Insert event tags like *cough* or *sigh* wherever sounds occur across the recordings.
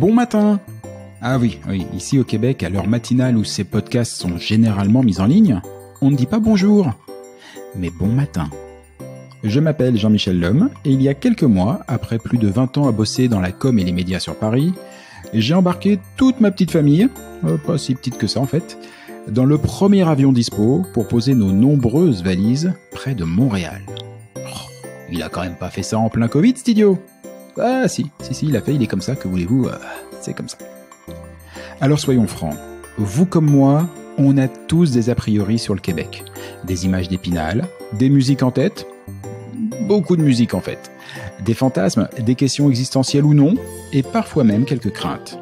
Bon matin Ah oui, oui, ici au Québec, à l'heure matinale où ces podcasts sont généralement mis en ligne, on ne dit pas bonjour, mais bon matin. Je m'appelle Jean-Michel Lhomme et il y a quelques mois, après plus de 20 ans à bosser dans la com et les médias sur Paris, j'ai embarqué toute ma petite famille, euh, pas si petite que ça en fait, dans le premier avion dispo pour poser nos nombreuses valises près de Montréal. Oh, il a quand même pas fait ça en plein Covid, studio. idiot Ah si, si, si, il a fait, il est comme ça, que voulez-vous, euh, c'est comme ça. Alors soyons francs, vous comme moi, on a tous des a priori sur le Québec. Des images d'épinal, des musiques en tête, beaucoup de musique en fait, des fantasmes, des questions existentielles ou non, et parfois même quelques craintes.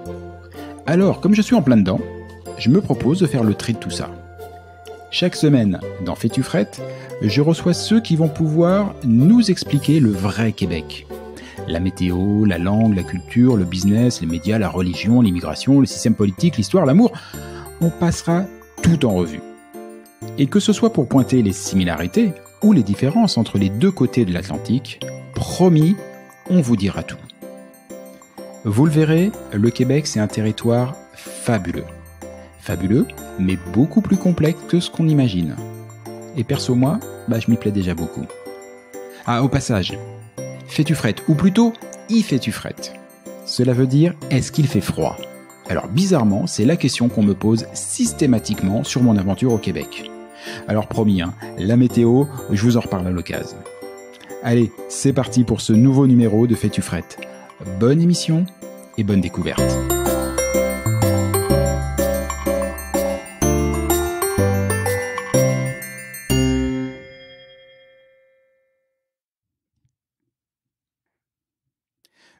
Alors, comme je suis en plein dedans, je me propose de faire le tri de tout ça. Chaque semaine, dans fais frette, je reçois ceux qui vont pouvoir nous expliquer le vrai Québec. La météo, la langue, la culture, le business, les médias, la religion, l'immigration, le système politique, l'histoire, l'amour. On passera tout en revue. Et que ce soit pour pointer les similarités ou les différences entre les deux côtés de l'Atlantique, promis, on vous dira tout. Vous le verrez, le Québec, c'est un territoire fabuleux. Fabuleux, mais beaucoup plus complexe que ce qu'on imagine. Et perso, moi, bah, je m'y plais déjà beaucoup. Ah, au passage, fais-tu frette, ou plutôt, y fais-tu frette Cela veut dire, est-ce qu'il fait froid alors bizarrement, c'est la question qu'on me pose systématiquement sur mon aventure au Québec. Alors promis, hein, la météo, je vous en reparle à l'occasion. Allez, c'est parti pour ce nouveau numéro de fais frette. Bonne émission et bonne découverte.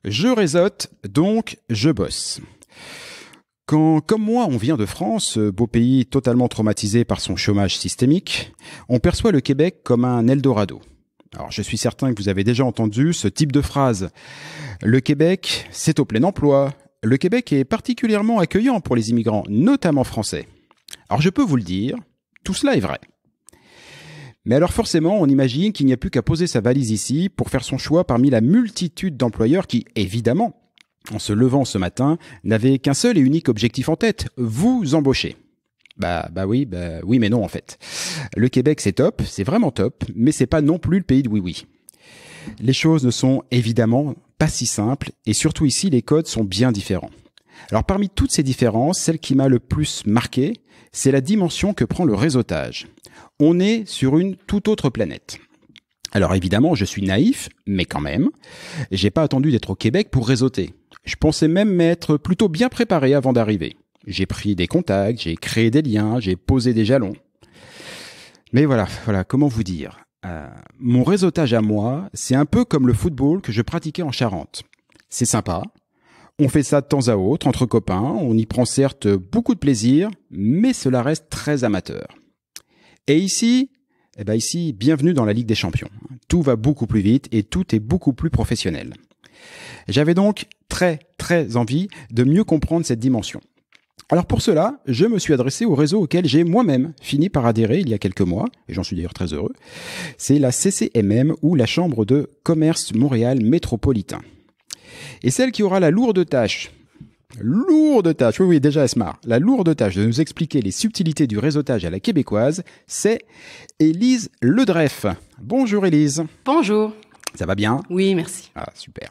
Je réseaute, donc je bosse. Quand, comme moi, on vient de France, euh, beau pays totalement traumatisé par son chômage systémique, on perçoit le Québec comme un Eldorado. Alors je suis certain que vous avez déjà entendu ce type de phrase. Le Québec, c'est au plein emploi. Le Québec est particulièrement accueillant pour les immigrants, notamment français. Alors je peux vous le dire, tout cela est vrai. Mais alors forcément, on imagine qu'il n'y a plus qu'à poser sa valise ici pour faire son choix parmi la multitude d'employeurs qui, évidemment, en se levant ce matin, n'avait qu'un seul et unique objectif en tête, vous embaucher. Bah, bah oui, bah oui, mais non en fait. Le Québec c'est top, c'est vraiment top, mais c'est pas non plus le pays de oui oui. Les choses ne sont évidemment pas si simples et surtout ici les codes sont bien différents. Alors parmi toutes ces différences, celle qui m'a le plus marqué, c'est la dimension que prend le réseautage. On est sur une toute autre planète. Alors évidemment, je suis naïf, mais quand même, j'ai pas attendu d'être au Québec pour réseauter. Je pensais même m'être plutôt bien préparé avant d'arriver. J'ai pris des contacts, j'ai créé des liens, j'ai posé des jalons. Mais voilà, voilà, comment vous dire euh, Mon réseautage à moi, c'est un peu comme le football que je pratiquais en Charente. C'est sympa. On fait ça de temps à autre entre copains, on y prend certes beaucoup de plaisir, mais cela reste très amateur. Et ici, eh bien ici, bienvenue dans la Ligue des Champions. Tout va beaucoup plus vite et tout est beaucoup plus professionnel. J'avais donc très très envie de mieux comprendre cette dimension. Alors pour cela, je me suis adressé au réseau auquel j'ai moi-même fini par adhérer il y a quelques mois, et j'en suis d'ailleurs très heureux, c'est la CCMM ou la Chambre de commerce Montréal métropolitain. Et celle qui aura la lourde tâche lourde tâche, oui oui déjà Esmar, la lourde tâche de nous expliquer les subtilités du réseautage à la québécoise, c'est Élise Ledreff. Bonjour Élise. Bonjour. Ça va bien Oui, merci. Ah, super.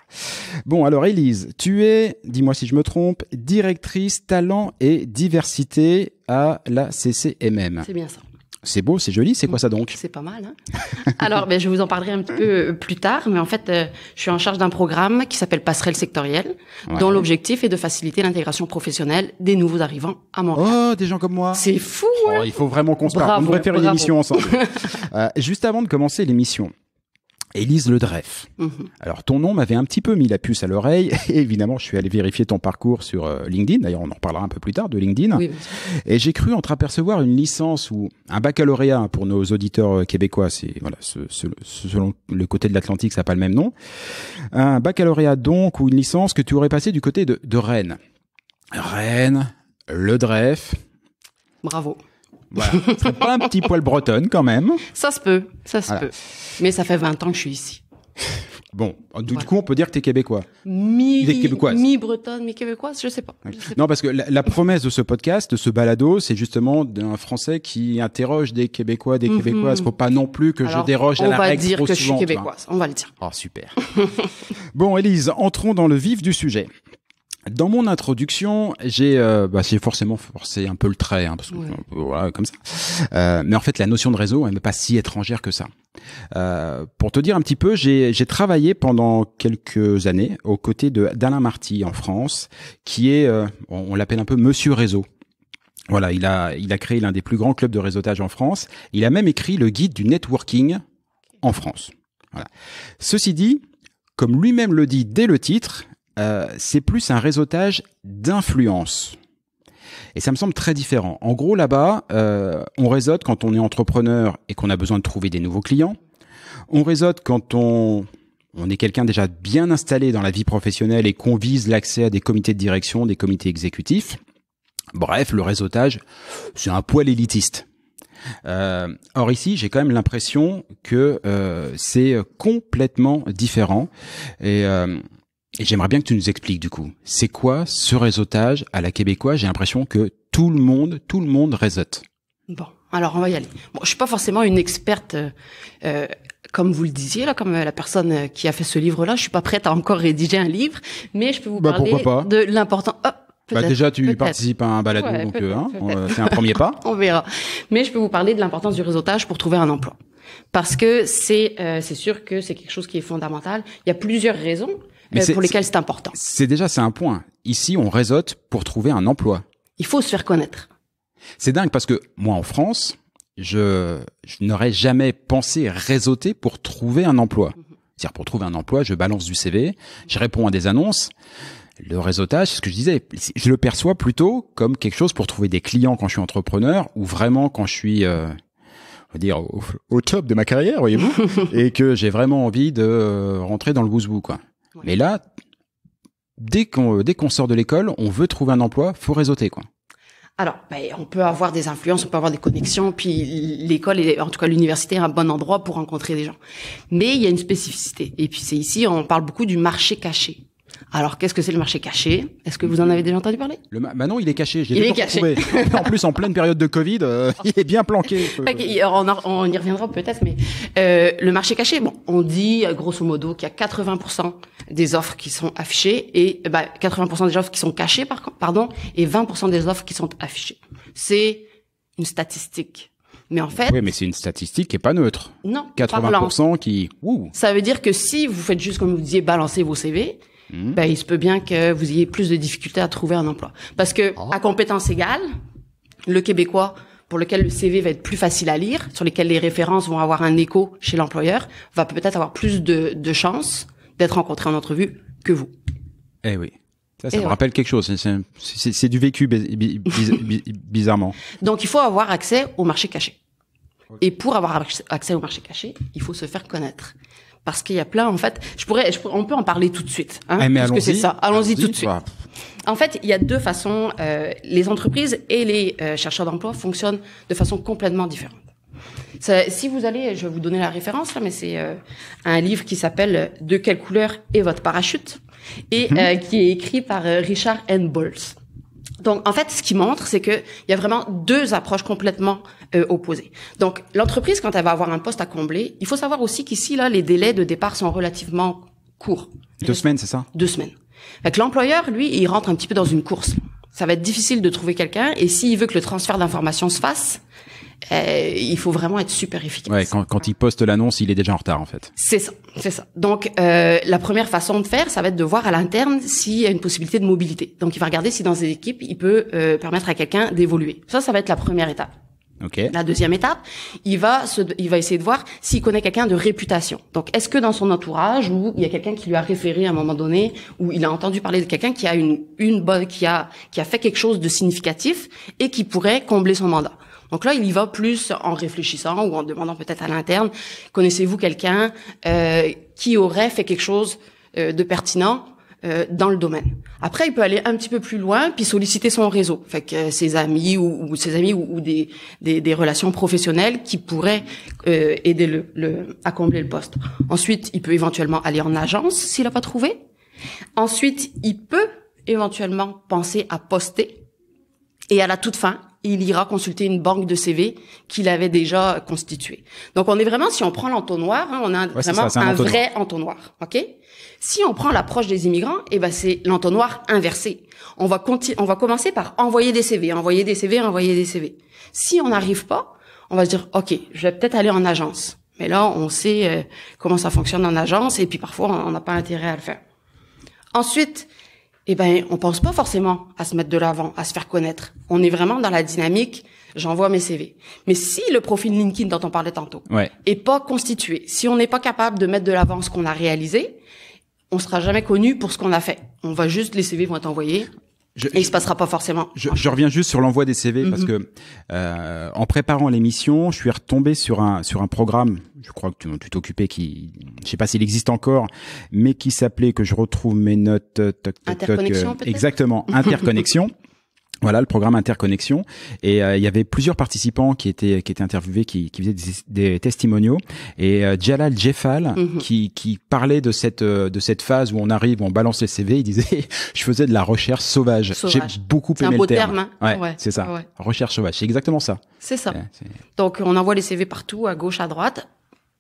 Bon, alors Élise, tu es, dis-moi si je me trompe, directrice talent et diversité à la CCMM. C'est bien ça. C'est beau, c'est joli, c'est quoi ça donc C'est pas mal. Hein. *laughs* Alors, ben, je vous en parlerai un petit peu euh, plus tard, mais en fait, euh, je suis en charge d'un programme qui s'appelle Passerelle sectorielle, dont l'objectif est de faciliter l'intégration professionnelle des nouveaux arrivants à Montréal. Oh, des gens comme moi C'est fou hein. oh, Il faut vraiment qu'on se parle. On devrait faire une émission ensemble. *laughs* Euh, juste avant de commencer l'émission, Élise Le mhm. Alors ton nom m'avait un petit peu mis la puce à l'oreille *laughs* et évidemment je suis allé vérifier ton parcours sur euh, LinkedIn, d'ailleurs on en reparlera un peu plus tard de LinkedIn, et j'ai cru entreapercevoir une licence ou un baccalauréat pour nos auditeurs euh, québécois, c'est voilà selon le côté de l'Atlantique ça n'a pas le même nom, un baccalauréat donc ou une licence que tu aurais passé du côté de, de Rennes. Rennes, Le Bravo. Voilà. n'est pas un petit poil bretonne quand même. Ça se peut, ça se peut. Mais ça fait 20 ans que je suis ici. Bon, du coup, on peut dire que t'es québécois. Mi, es québécoise. mi bretonne, mi québécoise, je sais pas. non, parce que la, promesse de ce podcast, de ce balado, c'est justement d'un Français qui interroge des Québécois, des québécois mhm. Québécoises. Faut pas non plus que je déroge à la règle. On va dire que je suis québécoise. On va le dire. Oh super. *laughs* bon, Elise, entrons dans le vif du sujet. Dans mon introduction, j'ai euh, bah, forcément forcé un peu le trait, hein, parce que, euh, voilà, comme ça. Euh, mais en fait, la notion de réseau, elle n'est pas si étrangère que ça. Euh, pour te dire un petit peu, j'ai travaillé pendant quelques années aux côtés d'Alain Marty en France, qui est, euh, on, on l'appelle un peu Monsieur Réseau. Voilà, il a, il a créé l'un des plus grands clubs de réseautage en France. Il a même écrit le guide du networking en France. Voilà. Ceci dit, comme lui-même le dit dès le titre, euh, c'est plus un réseautage d'influence. Et ça me semble très différent. En gros, là-bas, euh, on réseaute quand on est entrepreneur et qu'on a besoin de trouver des nouveaux clients. On réseaute quand on, on est quelqu'un déjà bien installé dans la vie professionnelle et qu'on vise l'accès à des comités de direction, des comités exécutifs. Bref, le réseautage, c'est un poil élitiste. Euh, or ici, j'ai quand même l'impression que c'est complètement différent. Et et j'aimerais bien que tu nous expliques du coup, c'est quoi ce réseautage à la québécoise J'ai l'impression que tout le monde, tout le monde réseaute. Bon, alors on va y aller. Bon, je suis pas forcément une experte, euh, euh comme vous le disiez là, comme euh, la personne euh, qui a fait ce livre-là. Je suis pas prête à encore rédiger un livre, mais je peux vous bah, parler de l'important. bah déjà, tu participes à un balado, donc c'est hein, un premier pas. *laughs* on verra. Mais je peux vous parler de l'importance du réseautage pour trouver un emploi parce que c'est c'est sûr que c'est quelque chose qui est fondamental. Il y a plusieurs raisons mais euh, pour lesquels c'est important. C'est déjà, c'est un point. Ici, on réseaute pour trouver un emploi. Il faut se faire connaître. C'est dingue parce que moi, en France, je, je n'aurais jamais pensé réseauter pour trouver un emploi. Mhm. C'est-à-dire pour trouver un emploi, je balance du CV, je réponds à des annonces. Le réseautage, c'est ce que je disais, je le perçois plutôt comme quelque chose pour trouver des clients quand je suis entrepreneur ou vraiment quand je suis euh, on va dire au, top de ma carrière, voyez-vous, *laughs* et que j'ai vraiment envie de rentrer dans le goût-ce-bou, quoi. Mais là, dès qu'on euh, dès qu'on sort de l'école, on veut trouver un emploi, faut réseauter quoi. Alors, bah, on peut avoir des influences, on peut avoir des connexions, puis l'école, et en tout cas l'université, est un bon endroit pour rencontrer des gens. Mais il y a une spécificité. Et puis c'est ici, on parle beaucoup du marché caché. Alors, qu'est-ce que c'est le marché caché Est-ce que vous en avez déjà entendu parler le bah non, il est caché. il est caché. *laughs* en plus, en pleine période de Covid, euh, il est bien planqué. On, y reviendra peut-être, mais euh, le marché caché, bon, on dit grosso modo qu'il y a 80% des offres qui sont affichées et 80% bah, des offres qui sont cachées, par, pardon, et 20% des offres qui sont affichées. C'est une statistique. Mais en fait. Oui, mais c'est une statistique qui est pas neutre. Non. 80% qui. Ça veut dire que si vous faites juste comme vous disiez, balancer vos CV, Hmm. ben, il se peut bien que vous ayez plus de difficultés à trouver un emploi. Parce que, ah. à compétence égale, le Québécois, pour lequel le CV va être plus facile à lire, sur lequel les références vont avoir un écho chez l'employeur, va peut-être avoir plus de, de chances d'être rencontré en entrevue que vous. Eh oui. Ça, ça eh me rappelle quelque chose. C'est du vécu, bizarrement. *laughs* Donc, il faut avoir accès au marché caché. Et pour avoir accès au marché caché, il faut se faire connaître parce qu'il y a plein en fait je pourrais on peut en parler tout de suite hein, ah, parce que c'est ça allons-y tout de suite en fait il y a deux façons euh, les entreprises et les euh, chercheurs d'emploi fonctionnent de façon complètement différente si vous allez je vais vous donner la référence là, mais c'est euh, un livre qui s'appelle de quelle couleur est votre parachute et mhm. qui est écrit par Richard N. Bowles donc, en fait, ce qui montre, c'est qu'il y a vraiment deux approches complètement euh, opposées. Donc, l'entreprise, quand elle va avoir un poste à combler, il faut savoir aussi qu'ici, là, les délais de départ sont relativement courts. Deux semaines, c'est ça Deux semaines. Fait l'employeur, lui, il rentre un petit peu dans une course. Ça va être difficile de trouver quelqu'un, et s'il veut que le transfert d'informations se fasse, euh, il faut vraiment être super efficace. quand, il poste l'annonce, il est déjà en retard en fait. C'est ça, Donc euh, la première façon de faire, ça va être de voir à l'interne s'il y a une possibilité de mobilité. Donc il va regarder si dans ses équipes, il peut euh, permettre à quelqu'un d'évoluer. Ça, ça va être la première étape. La deuxième étape, il va il va essayer de voir s'il connaît quelqu'un de réputation. Donc, est-ce que dans son entourage où il y a quelqu'un qui lui a référé à un moment donné ou il a entendu parler de quelqu'un qui a une une bonne, qui a qui a fait quelque chose de significatif et qui pourrait combler son mandat. Donc là, il y va plus en réfléchissant ou en demandant peut-être à l'interne, connaissez-vous quelqu'un euh, qui aurait fait quelque chose euh, de pertinent euh, dans le domaine. Après, il peut aller un petit peu plus loin puis solliciter son réseau, fait que ses amis ou, ses amis ou, des, relations professionnelles qui pourraient aider le, à combler le poste. Ensuite, il peut éventuellement aller en agence s'il n'a pas trouvé. Ensuite, il peut éventuellement penser à poster. Et à la toute fin, il ira consulter une banque de CV qu'il avait déjà constituée. Donc on est vraiment, si on prend l'entonnoir, hein, on a vraiment un, vrai entonnoir, ok Si on prend l'approche des immigrants, eh ben c'est l'entonnoir inversé. On va on va commencer par envoyer des CV, envoyer des CV, envoyer des CV. Si on n'arrive pas, on va se dire, ok, je vais peut-être aller en agence. Mais là, on sait euh, comment ça fonctionne en agence et puis parfois on n'a pas intérêt à le faire. Ensuite, eh ben, on pense pas forcément à se mettre de l'avant, à se faire connaître. On est vraiment dans la dynamique. J'envoie mes CV. Mais si le profil LinkedIn dont on parlait tantôt est pas constitué, si on n'est pas capable de mettre de l'avant ce qu'on a réalisé, on sera jamais connu pour ce qu'on a fait. On va juste les CV vont être envoyés et il se passera pas forcément. Je, reviens juste sur l'envoi des CV parce mhm. que euh, en préparant l'émission, je suis retombé sur un sur un programme. Je crois que tu t'occupais qui, je sais pas s'il existe encore, mais qui s'appelait que je retrouve mes notes. Euh, exactement, *laughs* interconnexion. Voilà le programme interconnexion et euh, il y avait plusieurs participants qui étaient qui étaient interviewés qui, qui faisaient des, des testimoniaux et euh, Jalal Jeffal mhm. qui qui parlait de cette euh, de cette phase où on arrive on balance les CV il disait *laughs* je faisais de la recherche sauvage, j'ai beaucoup aimé un beau terme, hein. c'est ça recherche sauvage c'est exactement ça c'est ça donc on envoie les CV partout à gauche à droite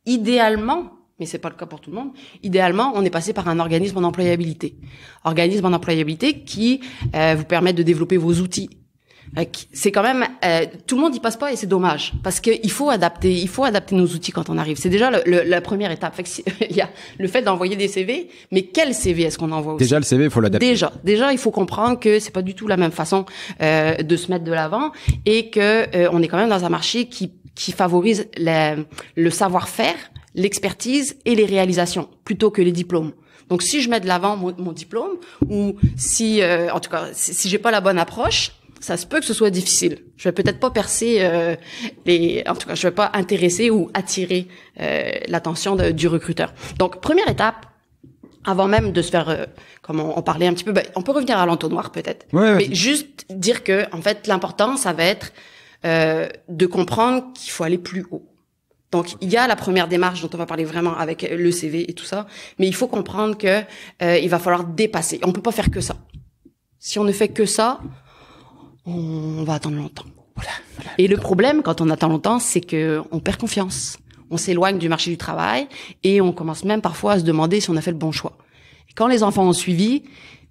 idéalement mais c'est pas le cas pour tout le monde. Idéalement, on est passé par un organisme en employabilité. Organisme en employabilité qui euh, vous permet de développer vos outils. Euh, c'est quand même euh, tout le monde y passe pas et c'est dommage parce qu'il faut adapter, il faut adapter nos outils quand on arrive. C'est déjà le, la première étape. *laughs* il y a le fait d'envoyer des CV, mais quel CV est-ce qu'on envoie aussi Déjà le CV, il faut l'adapter. Déjà, déjà il faut comprendre que c'est pas du tout la même façon euh, de se mettre de l'avant et que euh, on est quand même dans un marché qui qui favorise le savoir-faire l'expertise et les réalisations plutôt que les diplômes. Donc si je mets de l'avant mon, diplôme ou si euh, en tout cas si, j'ai pas la bonne approche, ça se peut que ce soit difficile. Je vais peut-être pas percer euh, les en tout cas je vais pas intéresser ou attirer euh, l'attention du recruteur. Donc première étape avant même de se faire, comme on, parlait un petit peu, ben, on peut revenir à l'entonnoir peut-être, mais juste dire que en fait l'important ça va être de comprendre qu'il faut aller plus haut. Donc, il y a la première démarche dont on va parler vraiment avec le CV et tout ça, mais il faut comprendre que euh, il va falloir dépasser. On peut pas faire que ça. Si on ne fait que ça, on va attendre longtemps. et le problème quand on attend longtemps, c'est que on perd confiance. On s'éloigne du marché du travail et on commence même parfois à se demander si on a fait le bon choix. quand les enfants ont suivi,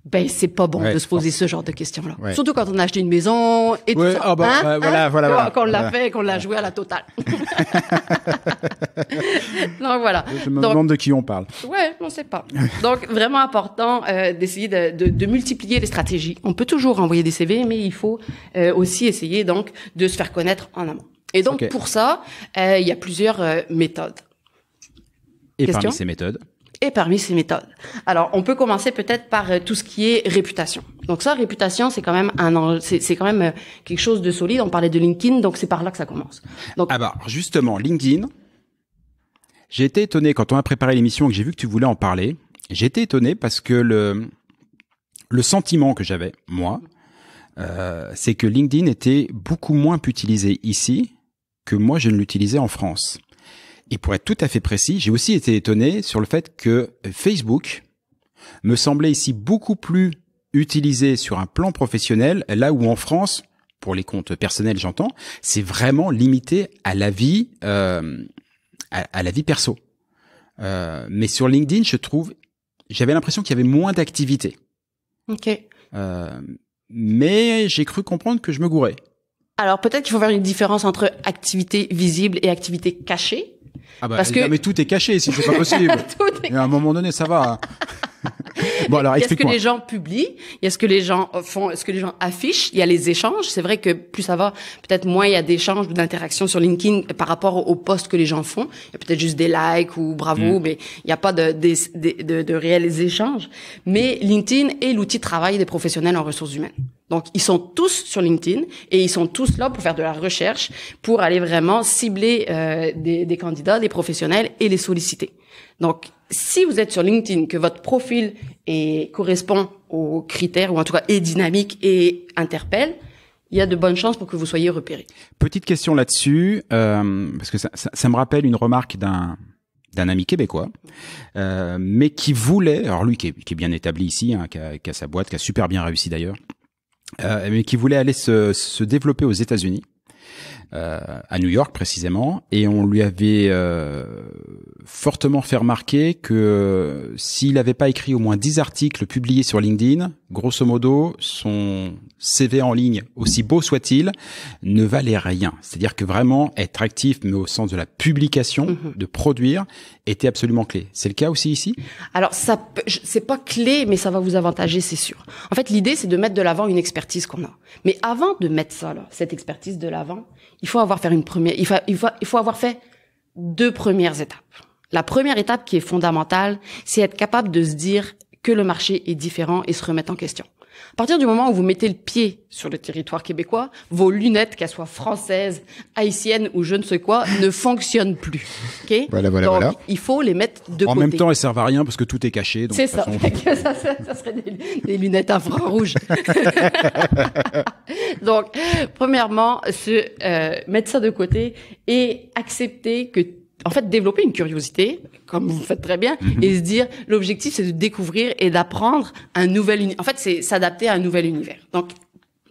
ben c'est pas bon de se poser ce genre de questions-là. Surtout quand on a acheté une maison et tout ça. Ah bah, hein, hein, voilà, voilà, voilà, l'a fait fait, qu'on l'a joué à la totale. *laughs* *laughs* Donc voilà. Je me demande de qui on parle. Ouais, on sait pas. *laughs* Donc vraiment important euh, d'essayer de, de, de, multiplier les stratégies. On peut toujours envoyer des CV, mais il faut euh, aussi essayer donc de se faire connaître en amont. Et donc pour ça, euh, il y a plusieurs méthodes. Et parmi ces méthodes et parmi ces méthodes. Alors, on peut commencer peut-être par euh, tout ce qui est réputation. Donc ça, réputation, c'est quand même un, c'est quand même euh, quelque chose de solide. On parlait de LinkedIn, donc c'est par là que ça commence. Donc, ah bah justement, LinkedIn. J'ai été étonné quand on a préparé l'émission et que j'ai vu que tu voulais en parler. J'ai été étonné parce que le le sentiment que j'avais moi, euh, c'est que LinkedIn était beaucoup moins utilisé ici que moi je ne l'utilisais en France. Et pour être tout à fait précis, j'ai aussi été étonné sur le fait que Facebook me semblait ici beaucoup plus utilisé sur un plan professionnel, là où en France, pour les comptes personnels j'entends, c'est vraiment limité à la vie, euh, à, la vie perso. Euh, mais sur LinkedIn, je trouve, j'avais l'impression qu'il y avait moins d'activité. Ok. Euh, mais j'ai cru comprendre que je me gourais. Alors peut-être qu'il faut faire une différence entre activité visible et activité cachée. Ah bah, Parce eh, que... mais tout est caché, si c'est pas possible. *laughs* à un moment donné, ça va. Hein. *laughs* bon alors Il y a ce que les gens publient, il y a ce que les gens font, ce que les gens affichent, il y a les échanges. C'est vrai que plus ça va, peut-être moins il y a d'échanges ou d'interactions sur LinkedIn par rapport aux posts que les gens font. Il y a peut-être juste des likes ou bravo, mm. mais il n'y a pas de, de, de réels échanges. Mais LinkedIn est l'outil de travail des professionnels en ressources humaines. Donc, ils sont tous sur LinkedIn et ils sont tous là pour faire de la recherche, pour aller vraiment cibler euh, des, candidats, des professionnels et les solliciter. Donc, si vous êtes sur LinkedIn, que votre profil est, correspond aux critères, ou en tout cas est dynamique et interpelle, il y a de bonnes chances pour que vous soyez repéré. Petite question là-dessus, euh, parce que ça, me rappelle une remarque d'un d'un ami québécois, euh, mais qui voulait, alors lui qui est, bien établi ici, hein, qui, a, sa boîte, qui a super bien réussi d'ailleurs, euh, mais qui voulait aller se, se développer aux États-Unis. Euh, à New York précisément, et on lui avait euh, fortement fait remarquer que euh, s'il n'avait pas écrit au moins 10 articles publiés sur LinkedIn, grosso modo, son CV en ligne, aussi beau soit-il, ne valait rien. C'est-à-dire que vraiment être actif, mais au sens de la publication, mhm. de produire, était absolument clé. C'est le cas aussi ici Alors ça, c'est pas clé, mais ça va vous avantager, c'est sûr. En fait, l'idée, c'est de mettre de l'avant une expertise qu'on a. Mais avant de mettre ça, là, cette expertise de l'avant, il faut avoir fait une première, il faut, avoir fait deux premières étapes. La première étape qui est fondamentale, c'est être capable de se dire que le marché est différent et se remettre en question. À partir du moment où vous mettez le pied sur le territoire québécois, vos lunettes, qu'elles soient françaises, haïtiennes ou je ne sais quoi, ne fonctionnent plus. Ok donc, Il faut les mettre de côté. En même temps, elles servent à rien parce que tout est caché. C'est *laughs* ça. ça. serait des, à lunettes infrarouges. *laughs* donc, premièrement, se euh, mettre ça de côté et accepter que en fait développer une curiosité, comme vous faites très bien, mhm. et se dire l'objectif c'est de découvrir et d'apprendre un nouvel en fait c'est s'adapter à un nouvel univers. Donc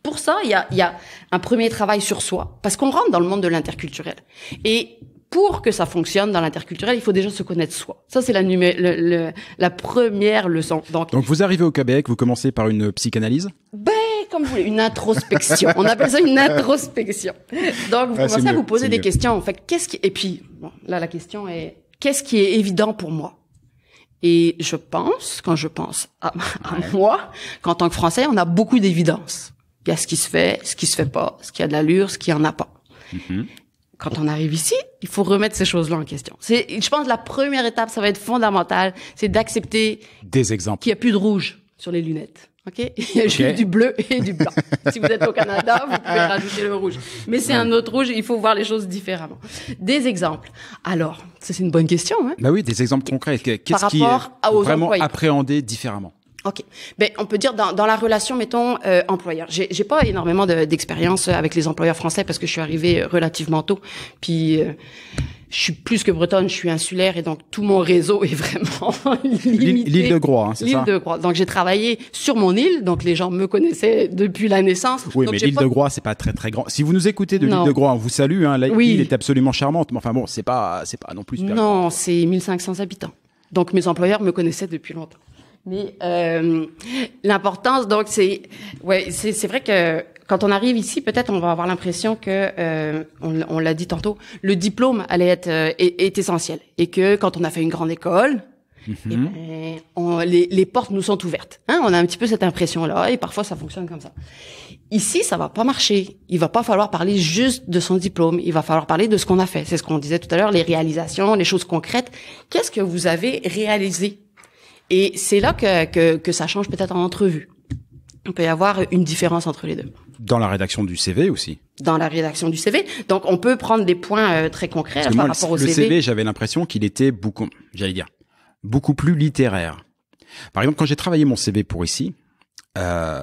pour ça il y a, y a un premier travail sur soi parce qu'on rentre dans le monde de l'interculturel et pour que ça fonctionne dans l'interculturel, il faut déjà se connaître soi. Ça, c'est la, la première leçon. Donc, vous arrivez au Québec, vous commencez par une psychanalyse Ben, comme vous voulez, une introspection. On appelle ça une introspection. Donc, vous ah, commencez à vous poser des questions. En fait, qu'est-ce qui... Et puis, là, la question est, qu'est-ce qui est évident pour moi Et je pense, quand je pense à, moi, qu'en tant que Français, on a beaucoup d'évidence. Il y a ce qui se fait, ce qui se fait pas, ce qui a de l'allure, ce qui en a pas. Mhm quand on arrive ici, il faut remettre ces choses-là en question. C'est, je pense, la première étape, ça va être fondamental, c'est d'accepter des exemples. Qu'il n'y a plus de rouge sur les lunettes. OK? *laughs* Il y a juste du bleu et du blanc. *laughs* si vous êtes au Canada, vous pouvez rajouter le rouge. Mais c'est un autre rouge, il faut voir les choses différemment. Des exemples. Alors, ça, c'est une bonne question. Hein? Bah oui, des exemples concrets. Qu'est-ce qui est vraiment appréhender différemment? Ok. Ben, on peut dire dans, dans la relation, mettons, euh, employeur. J'ai, j'ai pas énormément d'expérience avec les employeurs français parce que je suis arrivée euh, relativement tôt. Puis, euh, je suis plus que bretonne, je suis insulaire et donc tout mon réseau est vraiment *laughs* limité. L'île de Groix, hein, c'est ça? L'île de Groix. Donc, j'ai travaillé sur mon île, donc les gens me connaissaient depuis la naissance. Oui, mais l'île de Groix, c'est pas très, très grand. Si vous nous écoutez de l'île de Groix, on vous salue. Hein, l'île est absolument charmante, mais enfin bon, c'est pas, c'est pas non plus Non, c'est 1500 habitants. Donc, mes employeurs me connaissaient depuis longtemps. Mais euh, l'importance, donc, c'est, ouais, c'est, vrai que quand on arrive ici, peut-être on va avoir l'impression que, euh, on, l'a dit tantôt, le diplôme allait être euh, est, essentiel et que quand on a fait une grande école, mm-hmm. eh ben, on, les, les, portes nous sont ouvertes. Hein? on a un petit peu cette impression-là et parfois ça fonctionne comme ça. Ici, ça va pas marcher. Il va pas falloir parler juste de son diplôme. Il va falloir parler de ce qu'on a fait. C'est ce qu'on disait tout à l'heure, les réalisations, les choses concrètes. Qu'est-ce que vous avez réalisé et c'est là que, que, ça change peut-être en entrevue. On peut y avoir une différence entre les deux. Dans la rédaction du CV aussi dans la rédaction du CV. Donc, on peut prendre des points euh, très concrets par rapport au CV. le CV j'avais l'impression qu'il était beaucoup, j'allais dire, beaucoup plus littéraire. Par exemple, quand j'ai travaillé mon CV pour ici, euh,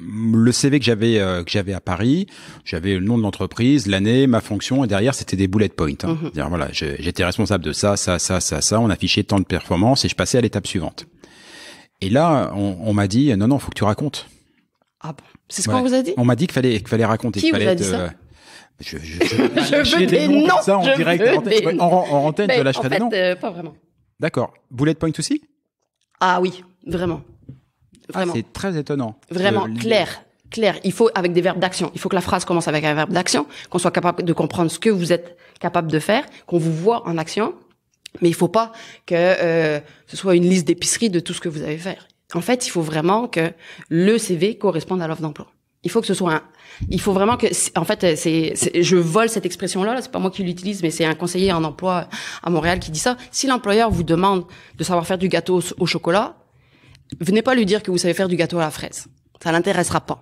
le CV que j'avais euh, que j'avais à Paris, j'avais le nom de l'entreprise, l'année, ma fonction et derrière c'était des bullet points. Hein. Mhm. voilà, j'étais responsable de ça, ça, ça, ça, ça. On affichait tant de performances et je passais à l'étape suivante. Et là, on, m'a dit non, non, faut que tu racontes. Ah bon, c'est ce qu'on vous a dit On m'a dit qu'il fallait qu'il fallait raconter. Qui fallait vous a dit ça euh, je, je, je, *laughs* je veux des noms, ça en direct, en, antenne, en, en je lâcherai en fait, des noms. Euh, pas vraiment. D'accord. Bullet points aussi Ah oui, vraiment. C'est très étonnant. Vraiment clair clair. Il faut avec des verbes d'action. Il faut que la phrase commence avec un verbe d'action, qu'on soit capable de comprendre ce que vous êtes capable de faire, qu'on vous voit en action. Mais il faut pas que euh, ce soit une liste d'épicerie de tout ce que vous avez fait. En fait, il faut vraiment que le CV corresponde à l'offre d'emploi. Il faut que ce soit un. Il faut vraiment que. En fait, c'est. Je vole cette expression-là. -là, c'est pas moi qui l'utilise, mais c'est un conseiller en emploi à Montréal qui dit ça. Si l'employeur vous demande de savoir faire du gâteau au chocolat, venez pas lui dire que vous savez faire du gâteau à la fraise. Ça l'intéressera pas.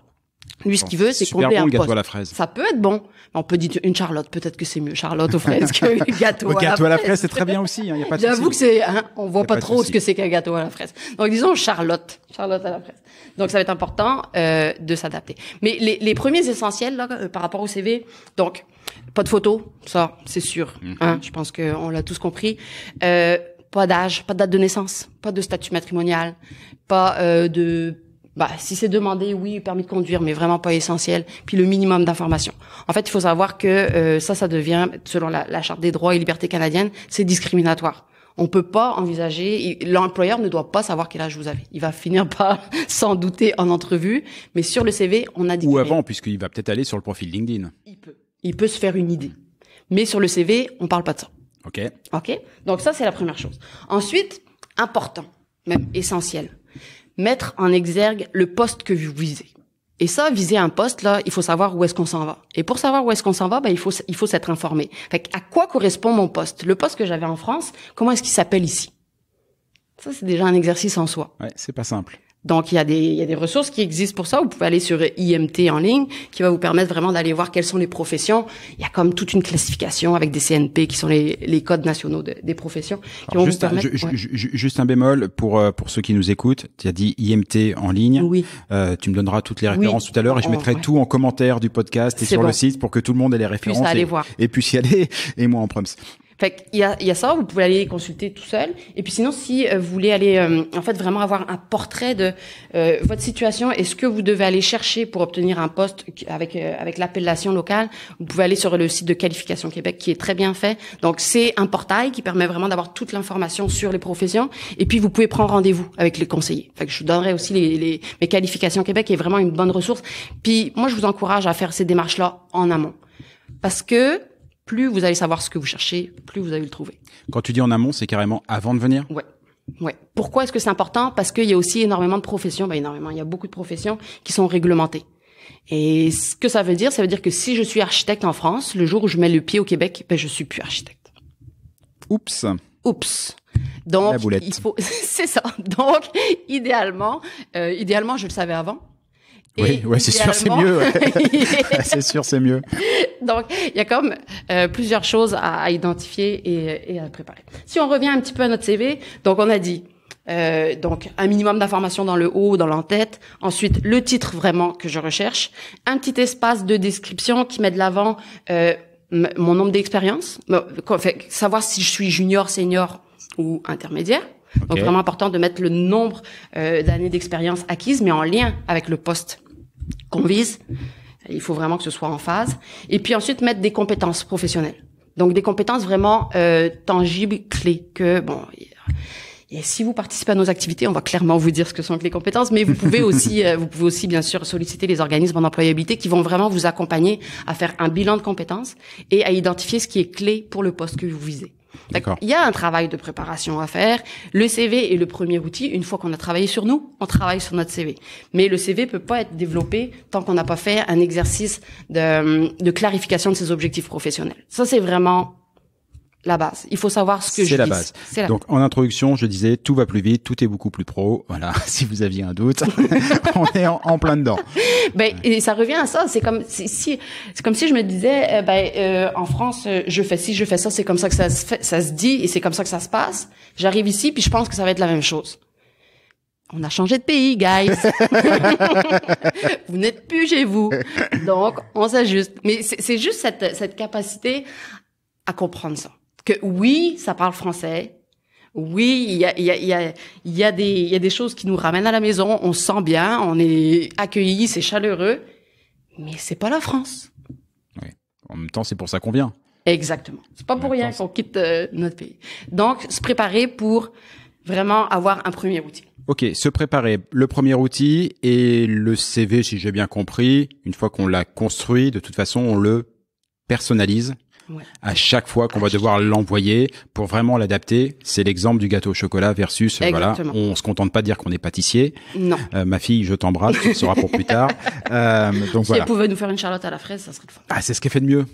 Lui, ce oh, qu'il veut, c'est qu'on bon un gâteau à la fraise. Ça peut être bon. On peut dire une Charlotte. Peut-être que c'est mieux Charlotte aux fraises que *laughs* gâteau, à la fraise. Gâteau à la fraise, c'est très bien aussi. Il hein, y a pas J'avoue que c'est, hein, on voit pas, trop ce que c'est qu'un gâteau à la fraise. Donc disons Charlotte, Charlotte à la fraise. Donc ça va être important euh, de s'adapter. Mais les, premiers essentiels là, euh, par rapport au CV, donc pas de photo, ça c'est sûr. Mhm. Hein, je pense qu'on l'a tous compris. Euh, pas d'âge, pas de date de naissance, pas de statut matrimonial, pas euh, de... Bah, si c'est demandé, oui, permis de conduire, mais vraiment pas essentiel. Puis le minimum d'informations. En fait, il faut savoir que euh, ça, ça devient, selon la, Charte des droits et libertés canadiennes, c'est discriminatoire. On peut pas envisager, l'employeur ne doit pas savoir quel âge vous avez. Il va finir *laughs* par sans douter en entrevue, mais sur le CV, on a dit. Ou avant, puisqu'il va peut-être aller sur le profil LinkedIn. Il peut. Il peut se faire une idée. Mais sur le CV, on parle pas de ça. OK. OK. Donc ça, c'est la première chose. Ensuite, important, même essentiel, mettre en exergue le poste que vous visez. Et ça, viser un poste, là, il faut savoir où est-ce qu'on s'en va. Et pour savoir où est-ce qu'on s'en va, ben, il faut, il faut s'être informé. Fait à quoi correspond mon poste? Le poste que j'avais en France, comment est-ce qu'il s'appelle ici? Ça, c'est déjà un exercice en soi. Ouais, c'est pas simple. Donc, il y, a des, il y a des ressources qui existent pour ça. Vous pouvez aller sur IMT en ligne, qui va vous permettre vraiment d'aller voir quelles sont les professions. Il y a comme toute une classification avec des CNP, qui sont les, les codes nationaux des professions. Qui vont juste, vous permettre, un, juste un bémol pour, euh, pour ceux qui nous écoutent. Tu as dit IMT en ligne. Oui. Euh, tu me donneras toutes les références tout à l'heure et je oh, mettrai tout en commentaire du podcast et sur le site pour que tout le monde ait les références. et, voir. et puisse y aller. Et moi en proms. Fait il y a, y a, ça, vous pouvez aller consulter tout seul. Et puis sinon, si euh, vous voulez aller, euh, en fait, vraiment avoir un portrait de euh, votre situation et ce que vous devez aller chercher pour obtenir un poste avec avec l'appellation locale, vous pouvez aller sur le site de Qualification Québec qui est très bien fait. Donc c'est un portail qui permet vraiment d'avoir toute l'information sur les professions. Et puis vous pouvez prendre rendez-vous avec les conseillers. Fait que je vous donnerai aussi les, les mais Qualification Québec est vraiment une bonne ressource. Puis moi, je vous encourage à faire ces démarches-là en amont parce que plus vous allez savoir ce que vous cherchez, plus vous allez le trouver. Quand tu dis en amont, c'est carrément avant de venir Ouais. Ouais. Pourquoi est-ce que c'est important Parce qu'il y a aussi énormément de professions, ben énormément, il y a beaucoup de professions qui sont réglementées. Et ce que ça veut dire, ça veut dire que si je suis architecte en France, le jour où je mets le pied au Québec, ben je suis plus architecte. Oups. Oups. Donc La boulette. *laughs* c'est ça. Donc idéalement, euh, idéalement, je le savais avant. oui, ouais, c'est sûr, c'est mieux. *laughs* *laughs* c'est sûr, c'est mieux. Donc, il y a comme euh, plusieurs choses à, identifier et, et, à préparer. Si on revient un petit peu à notre CV, donc on a dit euh, donc un minimum d'informations dans le haut, dans l'entête. Ensuite, le titre vraiment que je recherche, un petit espace de description qui met de l'avant euh, mon nombre d'expériences, savoir si je suis junior, senior ou intermédiaire. Donc vraiment important de mettre le nombre euh, d'années d'expérience acquises, mais en lien avec le poste qu'on vise. Il faut vraiment que ce soit en phase. Et puis ensuite, mettre des compétences professionnelles. Donc, des compétences vraiment euh, tangibles, clés, que, bon... Et si vous participez à nos activités, on va clairement vous dire ce que sont les compétences, mais vous pouvez aussi, *laughs* euh, vous pouvez aussi bien sûr solliciter les organismes d'employabilité qui vont vraiment vous accompagner à faire un bilan de compétences et à identifier ce qui est clé pour le poste que vous visez. Il y a un travail de préparation à faire. Le CV est le premier outil. Une fois qu'on a travaillé sur nous, on travaille sur notre CV. Mais le CV peut pas être développé tant qu'on n'a pas fait un exercice de, de clarification de ses objectifs professionnels. Ça, c'est vraiment la base. Il faut savoir ce que je C'est la base. Donc en introduction, je disais tout va plus vite, tout est beaucoup plus pro. Voilà, *laughs* si vous aviez un doute, *laughs* *laughs* on est en, plein dedans. Ben et ça revient à ça. C'est comme si c'est comme si je me disais euh, ben euh, en France euh, je fais ci, je fais ça, c'est comme ça que ça se fait, ça se dit et c'est comme ça que ça se passe. J'arrive ici puis je pense que ça va être la même chose. On a changé de pays, guys. vous n'êtes plus chez vous. Donc, on s'ajuste. Mais c'est juste cette, cette capacité à comprendre ça que oui, ça parle français. Oui, il y a, des, choses qui nous ramènent à la maison. On se sent bien, on est accueilli, c'est chaleureux. Mais c'est pas la France. En même temps, c'est pour ça qu'on vient. Exactement. C'est pas pour rien qu'on quitte euh, notre pays. Donc, se préparer pour vraiment avoir un premier outil. Ok, se préparer. Le premier outil et le CV, si j'ai bien compris, une fois qu'on l'a construit, de toute façon, on le personnalise à chaque fois qu'on va devoir l'envoyer pour vraiment l'adapter, c'est l'exemple du gâteau au chocolat versus euh, voilà, on se contente pas de dire qu'on est pâtissier. Non. Euh, ma fille, je t'embrasse, Ce sera pour plus tard. *laughs* Euh, donc si voilà. elle pouvait nous faire une charlotte à la fraise, ça serait le fun. Ah, c'est ce qu'elle fait de mieux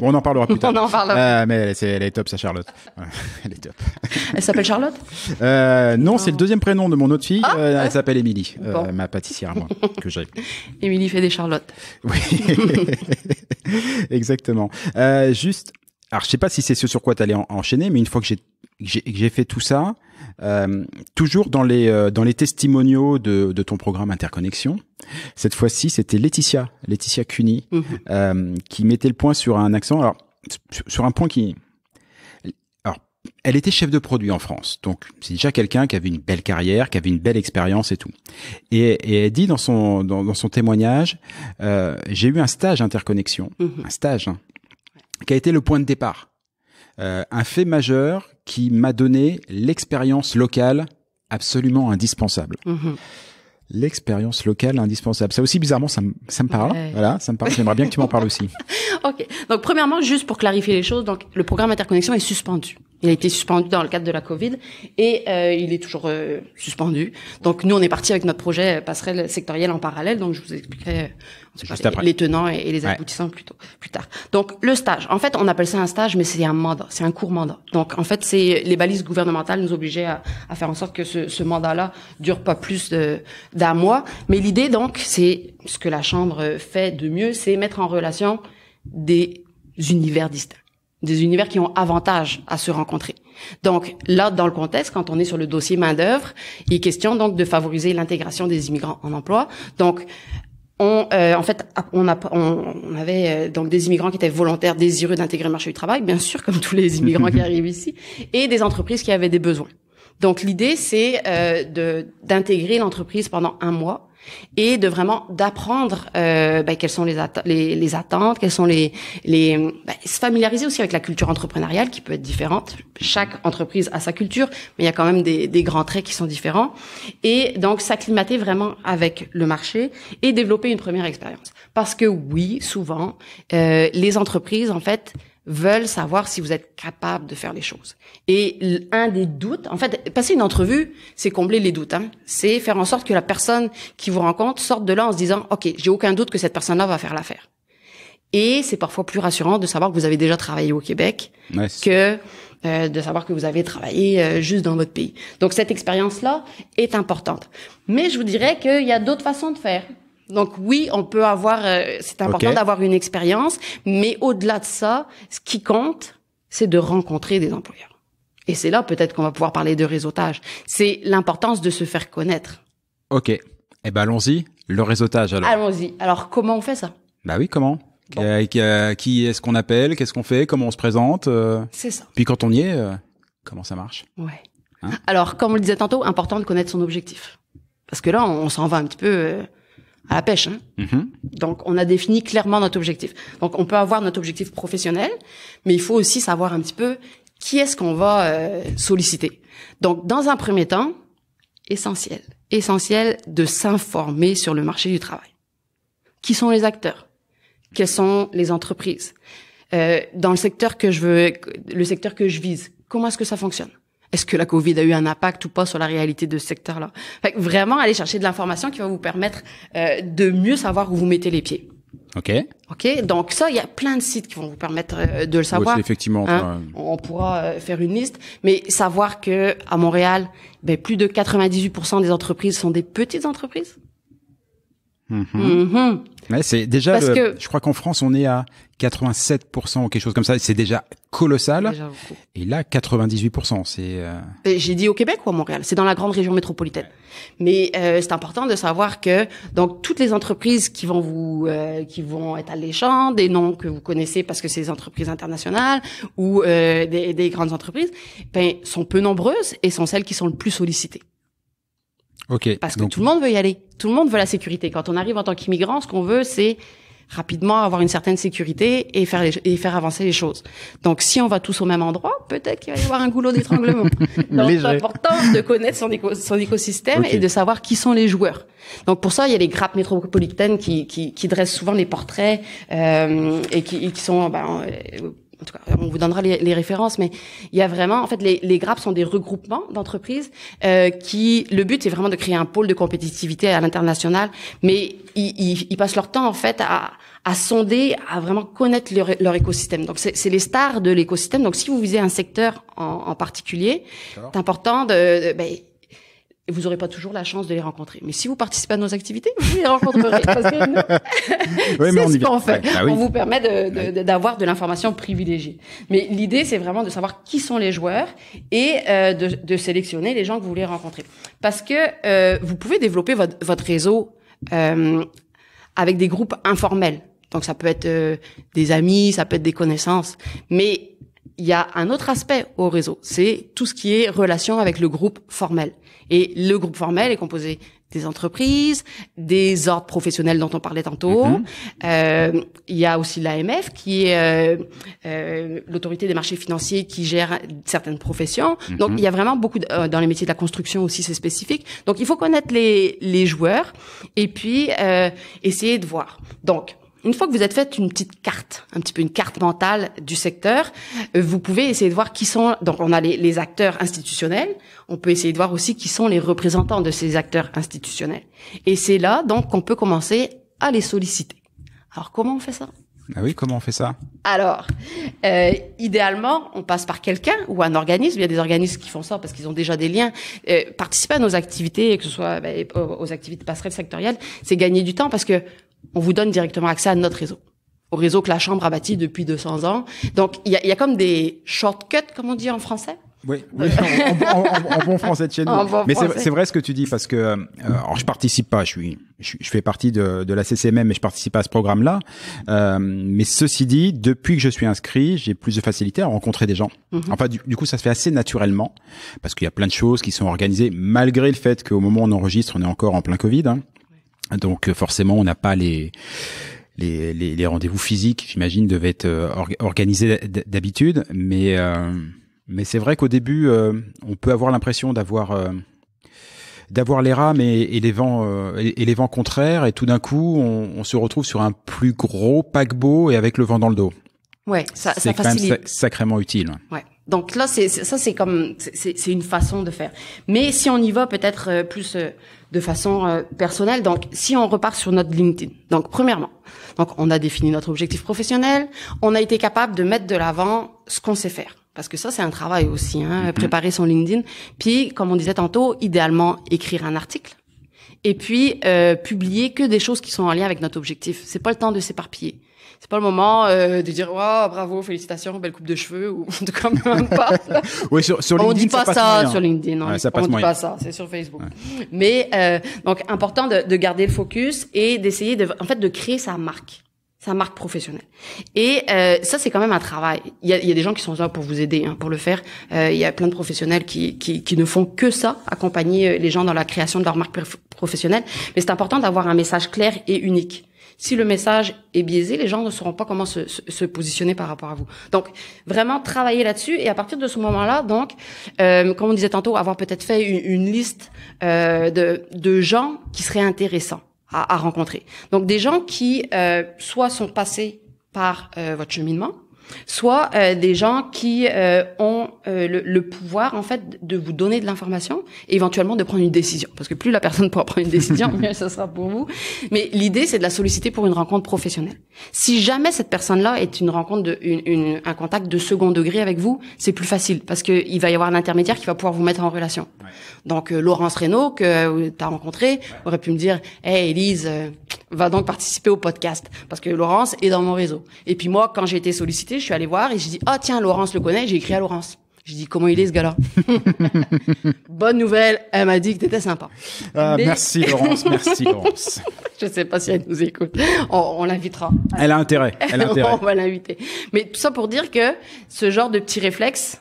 on en parlera plus *laughs* tard. on en parlera. Euh, mais elle est, top, sa Charlotte. *laughs* elle est top. Elle s'appelle Charlotte euh, Non, c'est le ah. deuxième prénom de mon autre fille. Ah, euh, elle s'appelle Émilie, euh, ma pâtissière, moi, que j'ai. *laughs* Émilie fait des Charlottes. Oui, exactement. juste, alors je sais pas si c'est ce sur quoi tu allais enchaîner, mais une fois que j'ai j'ai fait tout ça, euh, toujours dans les euh, dans les testimoniaux de, de ton programme Interconnexion. Cette fois-ci, c'était Laetitia, Laetitia Cuny, mhm. euh, qui mettait le point sur un accent. Alors sur un point qui, alors elle était chef de produit en France, donc c'est déjà quelqu'un qui avait une belle carrière, qui avait une belle expérience et tout. Et, et, elle dit dans son dans, son témoignage, euh, j'ai eu un stage Interconnexion, mhm. un stage hein, qui a été le point de départ. Euh, un fait majeur qui m'a donné l'expérience locale absolument indispensable. Mhm. L'expérience locale indispensable. Ça aussi, bizarrement, ça, me, ça me parle. Voilà, ça me parle. J'aimerais bien que tu m'en parles aussi. *laughs* ok. Donc, premièrement, juste pour clarifier les choses, donc le programme Interconnexion est suspendu. Il a été suspendu dans le cadre de la Covid et euh, il est toujours euh, suspendu. Donc nous, on est parti avec notre projet euh, passerelle sectorielle en parallèle. Donc je vous expliquerai les, tenants et, les aboutissants plus, tard. Donc le stage. En fait, on appelle ça un stage, mais c'est un mandat, c'est un court mandat. Donc en fait, c'est les balises gouvernementales nous obligeaient à, faire en sorte que ce, ce mandat-là dure pas plus d'un mois. Mais l'idée donc, c'est ce que la chambre fait de mieux, c'est mettre en relation des univers distincts des univers qui ont avantage à se rencontrer. Donc là, dans le contexte, quand on est sur le dossier main d'œuvre, il est question donc de favoriser l'intégration des immigrants en emploi. Donc on, euh, en fait, on, a, on, avait euh, donc des immigrants qui étaient volontaires, désireux d'intégrer le marché du travail, bien sûr, comme tous les *laughs* immigrants qui arrivent ici, et des entreprises qui avaient des besoins. Donc l'idée, c'est euh, d'intégrer l'entreprise pendant un mois et de vraiment d'apprendre euh, ben, quelles sont les, les, attentes, quelles sont les, ben, se familiariser aussi avec la culture entrepreneuriale qui peut être différente. Chaque entreprise a sa culture, mais il y a quand même des, grands traits qui sont différents et donc s'acclimater vraiment avec le marché et développer une première expérience. Parce que oui, souvent euh, les entreprises en fait veulent savoir si vous êtes capable de faire les choses. Et un des doutes, en fait, passer une entrevue, c'est combler les doutes. Hein. C'est faire en sorte que la personne qui vous rencontre sorte de là en se disant, ok, j'ai aucun doute que cette personne-là va faire l'affaire. Et c'est parfois plus rassurant de savoir que vous avez déjà travaillé au Québec que euh, de savoir que vous avez travaillé euh, juste dans votre pays. Donc cette expérience-là est importante. Mais je vous dirais qu'il y a d'autres façons de faire. Donc oui, on peut avoir, euh, c'est important d'avoir une expérience, mais au-delà de ça, ce qui compte, c'est de rencontrer des employeurs. Et c'est là peut-être qu'on va pouvoir parler de réseautage. C'est l'importance de se faire connaître. Ok. Et eh ben allons-y, le réseautage alors. Allons-y. Alors comment on fait ça Bah oui, comment euh, euh, Qui est-ce qu'on appelle Qu'est-ce qu'on fait Comment on se présente C'est ça. Puis quand on y est, comment ça marche Ouais. Hein alors comme on le disait tantôt, important de connaître son objectif. Parce que là, on, on s'en va un petit peu à la pêche. Hein. Mm-hmm. Donc, on a défini clairement notre objectif. Donc, on peut avoir notre objectif professionnel, mais il faut aussi savoir un petit peu qui est-ce qu'on va euh, solliciter. Donc, dans un premier temps, essentiel, essentiel de s'informer sur le marché du travail. Qui sont les acteurs Quelles sont les entreprises euh, Dans le secteur que je veux, le secteur que je vise, comment est-ce que ça fonctionne est-ce que la Covid a eu un impact ou pas sur la réalité de ce secteur-là fait Vraiment, aller chercher de l'information qui va vous permettre euh, de mieux savoir où vous mettez les pieds. OK. OK. Donc ça, il y a plein de sites qui vont vous permettre euh, de le savoir. effectivement. Hein? Euh, on pourra faire une liste, mais savoir que à Montréal, ben, plus de 98% des entreprises sont des petites entreprises. Mm c'est déjà. Parce que... je crois qu'en France, on est à 87% ou quelque chose comme ça. C'est déjà colossal. et là, 98%, c'est. Euh, j'ai dit au Québec ou à Montréal. C'est dans la grande région métropolitaine. Mais euh, c'est important de savoir que donc toutes les entreprises qui vont vous, euh, qui vont être alléchantes, des noms que vous connaissez parce que c'est des entreprises internationales ou des, des, grandes entreprises, ben sont peu nombreuses et sont celles qui sont le plus sollicitées. Ok. Parce que tout le monde veut y aller. Tout le monde veut la sécurité. Quand on arrive en tant qu'immigrant, ce qu'on veut, c'est rapidement avoir une certaine sécurité et faire et faire avancer les choses. Donc si on va tous au même endroit, peut-être qu'il va y avoir un goulot d'étranglement. *laughs* Donc c'est important de connaître son, écosystème et de savoir qui sont les joueurs. Donc pour ça, il y a les grappes métropolitaines qui, qui, dressent souvent les portraits euh, et, qui, sont ben, en tout cas, on vous donnera les, références, mais il y a vraiment, en fait, les, les grappes sont des regroupements d'entreprises euh, qui, le but, c'est vraiment de créer un pôle de compétitivité à l'international, mais ils, passent leur temps, en fait, à, sonder, à vraiment connaître leur, écosystème. Donc, c'est les stars de l'écosystème. Donc, si vous visez un secteur en, particulier, c'est important de, ben, et vous n'aurez pas toujours la chance de les rencontrer. Mais si vous participez à nos activités, vous les rencontrerez. *laughs* parce que nous, c'est ce qu'on fait. Bah on vous permet d'avoir de, de l'information privilégiée. Mais l'idée, c'est vraiment de savoir qui sont les joueurs et euh, de, de, sélectionner les gens que vous voulez rencontrer. Parce que euh, vous pouvez développer votre, votre réseau euh, avec des groupes informels. Donc ça peut être des amis, ça peut être des connaissances. Mais il y a un autre aspect au réseau, c'est tout ce qui est relation avec le groupe formel. Et le groupe formel est composé des entreprises, des ordres professionnels dont on parlait tantôt. Mhm. Euh, il y a aussi l'AMF qui est euh, euh, l'autorité des marchés financiers qui gère certaines professions. Mhm. Donc il y a vraiment beaucoup dans les métiers de la construction aussi c'est spécifique. Donc il faut connaître les les joueurs et puis essayer de voir. Donc une fois que vous êtes fait une petite carte, un petit peu une carte mentale du secteur, euh, vous pouvez essayer de voir qui sont. Donc, on a les, acteurs institutionnels. On peut essayer de voir aussi qui sont les représentants de ces acteurs institutionnels. Et c'est là donc qu'on peut commencer à les solliciter. Alors, comment on fait ça ah oui, comment on fait ça Alors, euh, idéalement, on passe par quelqu'un ou un organisme. Il y a des organismes qui font ça parce qu'ils ont déjà des liens. Euh, participer à nos activités, que ce soit ben, aux activités passerelles sectorielles, c'est gagner du temps parce que on vous donne directement accès à notre réseau, au réseau que la Chambre a bâti depuis 200 ans. Donc, il y a, comme des shortcuts, comme on dit en français, oui, oui *laughs* en, bon français de chez nous. mais c'est vrai ce que tu dis parce que euh, alors je participe pas, je suis, je, fais partie de, la CCMM et je participe pas à ce programme-là. Euh, mais ceci dit, depuis que je suis inscrit, j'ai plus de facilité à rencontrer des gens. Mhm. Enfin, du, coup, ça se fait assez naturellement parce qu'il y a plein de choses qui sont organisées malgré le fait qu'au moment où on enregistre, on est encore en plein Covid. Hein. Donc euh, forcément, on n'a pas les les, les, rendez-vous physiques, j'imagine, devaient être euh, organisés d'habitude, mais euh, mais c'est vrai qu'au début, on peut avoir l'impression d'avoir d'avoir les rames et, les vents et, les vents contraires, et tout d'un coup, on, on, se retrouve sur un plus gros paquebot et avec le vent dans le dos. Ouais, ça, ça quand facilite. Même sacrément utile. Ouais. Donc là, c'est ça, c'est comme c'est une façon de faire. Mais si on y va peut-être plus de façon euh, personnelle. Donc, si on repart sur notre LinkedIn, donc premièrement, donc on a défini notre objectif professionnel, on a été capable de mettre de l'avant ce qu'on sait faire. Parce que ça, c'est un travail aussi, hein, mm-hmm. préparer son LinkedIn. Puis, comme on disait tantôt, idéalement, écrire un article. Et puis, euh, publier que des choses qui sont en lien avec notre objectif. C'est pas le temps de s'éparpiller c'est pas le moment euh, de dire oh, bravo félicitations belle coupe de cheveux ou comme même pas oui sur, sur on ne dit pas ça, sur LinkedIn non, ouais, ça on dit pas ça c'est sur Facebook mais euh, donc important de, de, garder le focus et d'essayer de en fait de créer sa marque sa marque professionnelle. Et euh, ça, c'est quand même un travail. Il y a, y a des gens qui sont là pour vous aider, hein, pour le faire. Euh, il y a plein de professionnels qui, qui, qui, ne font que ça, accompagner euh, les gens dans la création de leur marque professionnelle. Mais c'est important d'avoir un message clair et unique si le message est biaisé, les gens ne sauront pas comment se, positionner par rapport à vous. Donc, vraiment travailler là-dessus. Et à partir de ce moment-là, donc, euh, comme on disait tantôt, avoir peut-être fait une, liste euh, de, gens qui seraient intéressants à, rencontrer. Donc, des gens qui euh, soit sont passés par euh, votre cheminement, soit euh, des gens qui euh, ont euh, le, pouvoir en fait de vous donner de l'information, et éventuellement de prendre une décision. Parce que plus la personne pourra prendre une décision, *laughs* mieux ce sera pour vous. Mais l'idée, c'est de la solliciter pour une rencontre professionnelle. Si jamais cette personne-là est une rencontre, un contact de second degré avec vous, c'est plus facile parce que il va y avoir un intermédiaire qui va pouvoir vous mettre en relation. Donc Laurence Reynaud que tu as rencontré aurait pu me dire, hé, Elise, va donc participer au podcast parce que Laurence est dans mon réseau. Et puis moi, quand j'ai été sollicité, je suis allée voir et je dis ah tiens Laurence le connaît, j'ai écrit à Laurence. J'ai dit, comment il est ce gars-là. *laughs* Bonne nouvelle, elle m'a dit que t'étais sympa. Ah, merci Laurence, merci Laurence. *laughs* je sais pas si elle nous écoute. On, l'invitera. Elle a intérêt. Elle a *laughs* intérêt. on va l'inviter. Mais tout ça pour dire que ce genre de petit réflexe,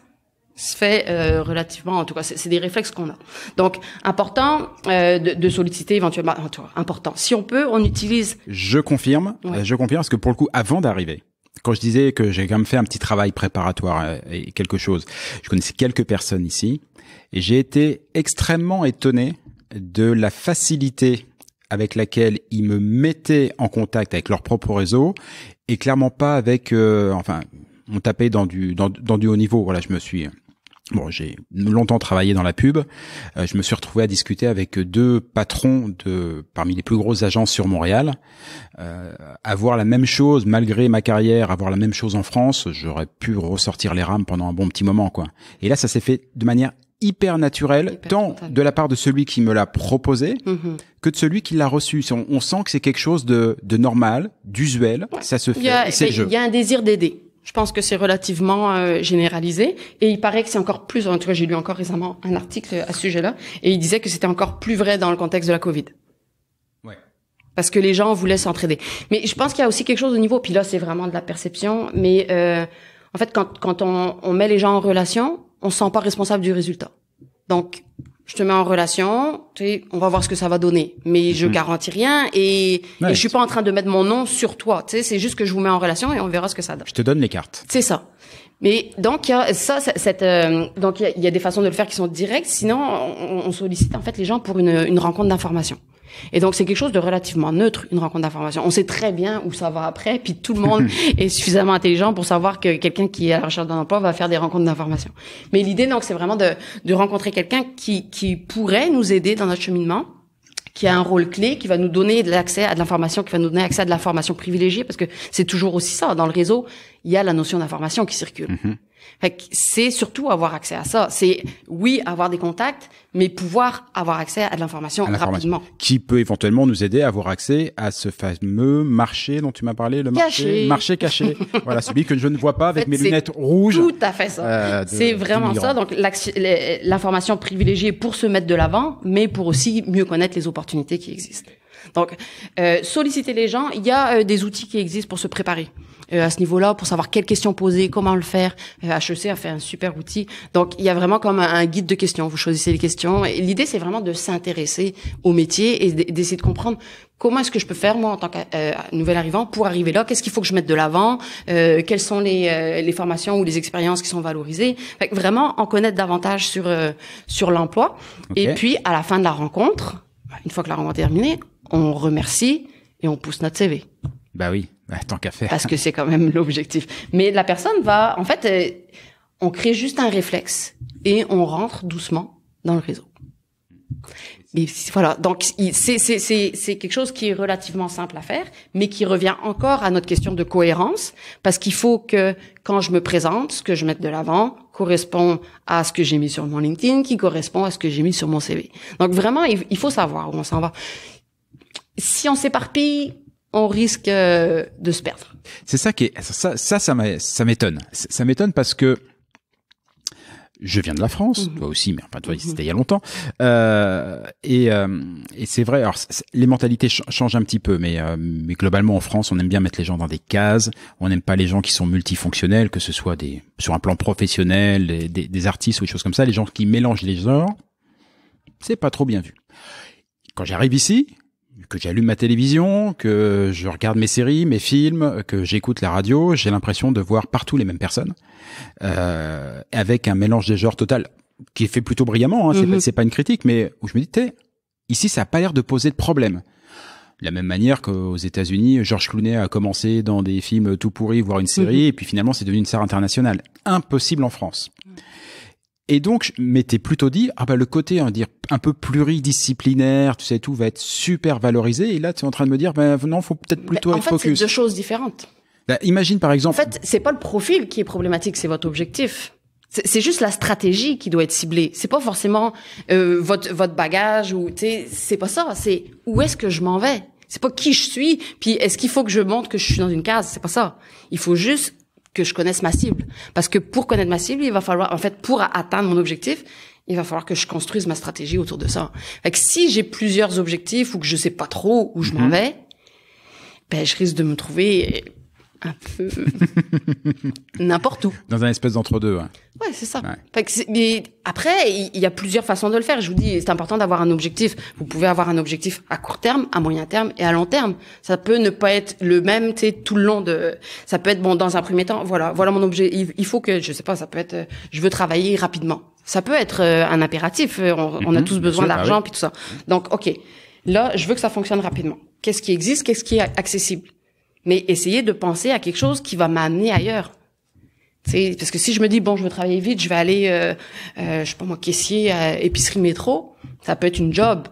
se fait euh, relativement, en tout cas, c'est des réflexes qu'on a. Donc, important euh, de, solliciter éventuellement, en tout cas, important. Si on peut, on utilise. Je confirme, euh, je confirme, parce que pour le coup, avant d'arriver, quand je disais que j'ai quand même fait un petit travail préparatoire et quelque chose, je connaissais quelques personnes ici, et j'ai été extrêmement étonné de la facilité avec laquelle ils me mettaient en contact avec leur propre réseau, et clairement pas avec, enfin, on tapait dans du dans, dans du haut niveau. Voilà, je me suis Bon, j'ai longtemps travaillé dans la pub. Euh, je me suis retrouvé à discuter avec deux patrons de parmi les plus grosses agences sur Montréal. Euh, avoir la même chose malgré ma carrière, avoir la même chose en France, j'aurais pu ressortir les rames pendant un bon petit moment, quoi. Et là, ça s'est fait de manière hyper naturelle, tant de la part de celui qui me l'a proposé mhm. que de celui qui l'a reçu. On, sent que c'est quelque chose de, normal, d'usuel. Ça se fait. C'est Il y a un désir d'aider. Je pense que c'est relativement euh, généralisé et il paraît que c'est encore plus. En tout cas, j'ai lu encore récemment un article à ce sujet-là et il disait que c'était encore plus vrai dans le contexte de la Covid. Ouais. Parce que les gens voulaient s'entraider. Mais je pense qu'il y a aussi quelque chose au niveau. Puis là, c'est vraiment de la perception. Mais euh, en fait, quand, on, met les gens en relation, on se sent pas responsable du résultat. Donc, je te mets en relation, tu on va voir ce que ça va donner. Mais je mhm. garantis rien et, et je suis pas en train de mettre mon nom sur toi. Tu sais, c'est juste que je vous mets en relation et on verra ce que ça donne. Je te donne les cartes. C'est ça. Mais donc il y a ça, cette, euh, donc il y, a des façons de le faire qui sont directes. Sinon, on, sollicite en fait les gens pour une, rencontre d'information. Et donc c'est quelque chose de relativement neutre, une rencontre d'information. On sait très bien où ça va après, puis tout le monde *laughs* est suffisamment intelligent pour savoir que quelqu'un qui est à la recherche d'un emploi va faire des rencontres d'information. Mais l'idée donc c'est vraiment de, rencontrer quelqu'un qui, qui pourrait nous aider dans notre cheminement qui a un rôle clé, qui va nous donner de l'accès à de l'information, qui va nous donner accès à de l'information privilégiée, parce que c'est toujours aussi ça. Dans le réseau, il y a la notion d'information qui circule. Mm-hmm c'est surtout avoir accès à ça. C'est, oui, avoir des contacts, mais pouvoir avoir accès à de l'information rapidement. Qui peut éventuellement nous aider à avoir accès à ce fameux marché dont tu m'as parlé, le marché caché. Marché caché. *laughs* voilà, celui que je ne vois pas avec mes lunettes rouges. Tout à fait ça. Euh, c'est vraiment ça. Donc, l'information privilégiée pour se mettre de l'avant, mais pour aussi mieux connaître les opportunités qui existent. Donc, euh, solliciter les gens, il y a euh, des outils qui existent pour se préparer. Euh, à ce niveau-là pour savoir quelles questions poser, comment le faire. HEC euh, a fait un super outil. Donc, il y a vraiment comme un, guide de questions. Vous choisissez les questions. l'idée, c'est vraiment de s'intéresser au métier et d'essayer de comprendre comment est-ce que je peux faire moi en tant que euh, nouvel arrivant pour arriver là Qu'est-ce qu'il faut que je mette de l'avant Quelles sont les, formations ou les expériences qui sont valorisées Vraiment en connaître davantage sur sur l'emploi. Et puis à la fin de la rencontre, une fois que la rencontre est terminée, on remercie et on pousse notre CV. Bah oui qu'à faire. Parce que c'est quand même *laughs* l'objectif. Mais la personne va, en fait, euh, on crée juste un réflexe et on rentre doucement dans le réseau. Mais voilà, donc c'est c'est quelque chose qui est relativement simple à faire, mais qui revient encore à notre question de cohérence, parce qu'il faut que quand je me présente, ce que je mette de l'avant correspond à ce que j'ai mis sur mon LinkedIn, qui correspond à ce que j'ai mis sur mon CV. Donc vraiment, il, il faut savoir où on s'en va. Si on s'éparpille, on risque euh, de se perdre. C'est ça qui est ça ça ça m'étonne. Ça m'étonne parce que je viens de la France, mhm. toi aussi, mais enfin toi, mhm. c'était il y a longtemps. Euh, euh, et, c'est vrai. Alors les mentalités changent un petit peu, mais, mais globalement en France, on aime bien mettre les gens dans des cases. On n'aime pas les gens qui sont multifonctionnels, que ce soit des sur un plan professionnel, des, des artistes ou des choses comme ça. Les gens qui mélangent les genres, c'est pas trop bien vu. Quand j'arrive ici, que j'allume ma télévision, que je regarde mes séries, mes films, que j'écoute la radio, j'ai l'impression de voir partout les mêmes personnes, euh, avec un mélange des genres total qui est fait plutôt brillamment. Hein, c'est pas, mhm. une critique, mais où je me dis, ici, ça a pas l'air de poser de problème. De la même manière qu'aux États-Unis, George Clooney a commencé dans des films tout pourris, voire une série, mhm. et puis finalement, c'est devenu une star internationale. Impossible en France. Mhm. Et donc, je m'étais plutôt dit, ah bah le côté dire un peu pluridisciplinaire, tu sais tout, va être super valorisé. Et là, tu es en train de me dire, ben bah, non, faut peut-être plutôt focus. en fait, C'est deux choses différentes. Bah, imagine par exemple. En fait, c'est pas le profil qui est problématique, c'est votre objectif. C'est juste la stratégie qui doit être ciblée. C'est pas forcément euh, votre votre bagage ou tu sais, c'est pas ça. C'est où est-ce que je m'en vais. C'est pas qui je suis. Puis est-ce qu'il faut que je montre que je suis dans une case. C'est pas ça. Il faut juste que je connaisse ma cible. Parce que pour connaître ma cible, il va falloir, en fait, pour atteindre mon objectif, il va falloir que je construise ma stratégie autour de ça. Fait si j'ai plusieurs objectifs ou que je sais pas trop où je m'en mhm. vais, ben, je risque de me trouver un peu n'importe où. Dans un espèce d'entre-deux. Hein. Ouais, c'est ça. mais après, il y, a plusieurs façons de le faire. Je vous dis, c'est important d'avoir un objectif. Vous pouvez avoir un objectif à court terme, à moyen terme et à long terme. Ça peut ne pas être le même, tu sais, tout le long de. Ça peut être bon dans un premier temps. Voilà, voilà mon objet. Il, faut que, je sais pas, ça peut être, euh, je veux travailler rapidement. Ça peut être euh, un impératif. Euh, on, on a mhm, tous besoin ah d'argent puis tout ça. Donc, ok, là, je veux que ça fonctionne rapidement. Qu'est-ce qui existe Qu'est-ce qui est accessible mais essayez de penser à quelque chose qui va m'amener ailleurs. sais, parce que si je me dis bon, je veux travailler vite, je vais aller, euh, euh, je sais pas moi, caissier à euh, épicerie métro, ça peut être une job,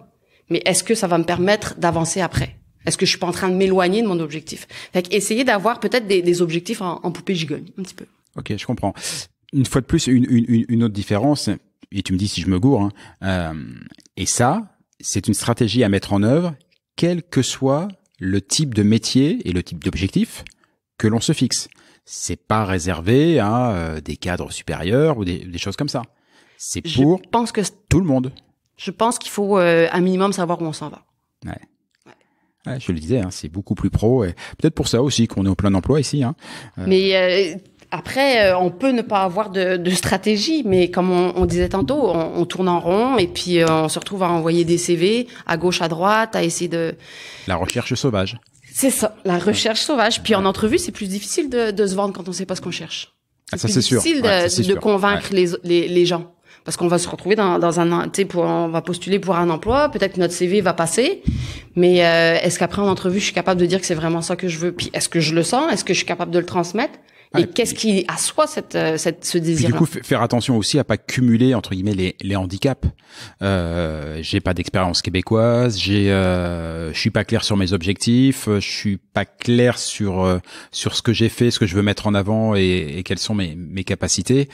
mais est-ce que ça va me permettre d'avancer après Est-ce que je suis pas en train de m'éloigner de mon objectif Fait essayer d'avoir peut-être des, objectifs en, poupée gigogne un petit peu. Ok, je comprends. Une fois de plus, une, une, autre différence, et tu me dis si je me gourre, hein, et ça, c'est une stratégie à mettre en œuvre, quel que soit le type de métier et le type d'objectif que l'on se fixe. C'est pas réservé à euh, des cadres supérieurs ou des, choses comme ça. C'est pour pense que tout le monde. Je pense qu'il faut euh, un minimum savoir où on s'en va. Ouais. ouais. je le disais, hein, c'est beaucoup plus pro. et Peut-être pour ça aussi qu'on est au plein emploi ici. Hein. Euh, Mais après, euh, on peut ne pas avoir de, de stratégie, mais comme on, disait tantôt, on, tourne en rond et puis euh, on se retrouve à envoyer des CV à gauche, à droite, à essayer de... La recherche sauvage. C'est ça, la recherche sauvage. Puis en entrevue, c'est plus difficile de, de, se vendre quand on sait pas ce qu'on cherche. C'est difficile De, de convaincre les, les, gens parce qu'on va se retrouver dans, dans un, tu sais, on va postuler pour un emploi, peut-être que notre CV va passer, mais euh, est-ce qu'après en entrevue, je suis capable de dire que c'est vraiment ça que je veux, puis est-ce que je le sens, est-ce que je suis capable de le transmettre et qu'est-ce qui assoit cette, euh, cette, ce désir Du coup, faire attention aussi à pas cumuler entre guillemets les, les handicaps. Euh, j'ai pas d'expérience québécoise, j'ai, euh, je suis pas clair sur mes objectifs, euh, je suis pas clair sur euh, sur ce que j'ai fait, ce que je veux mettre en avant et, et quelles sont mes, mes capacités.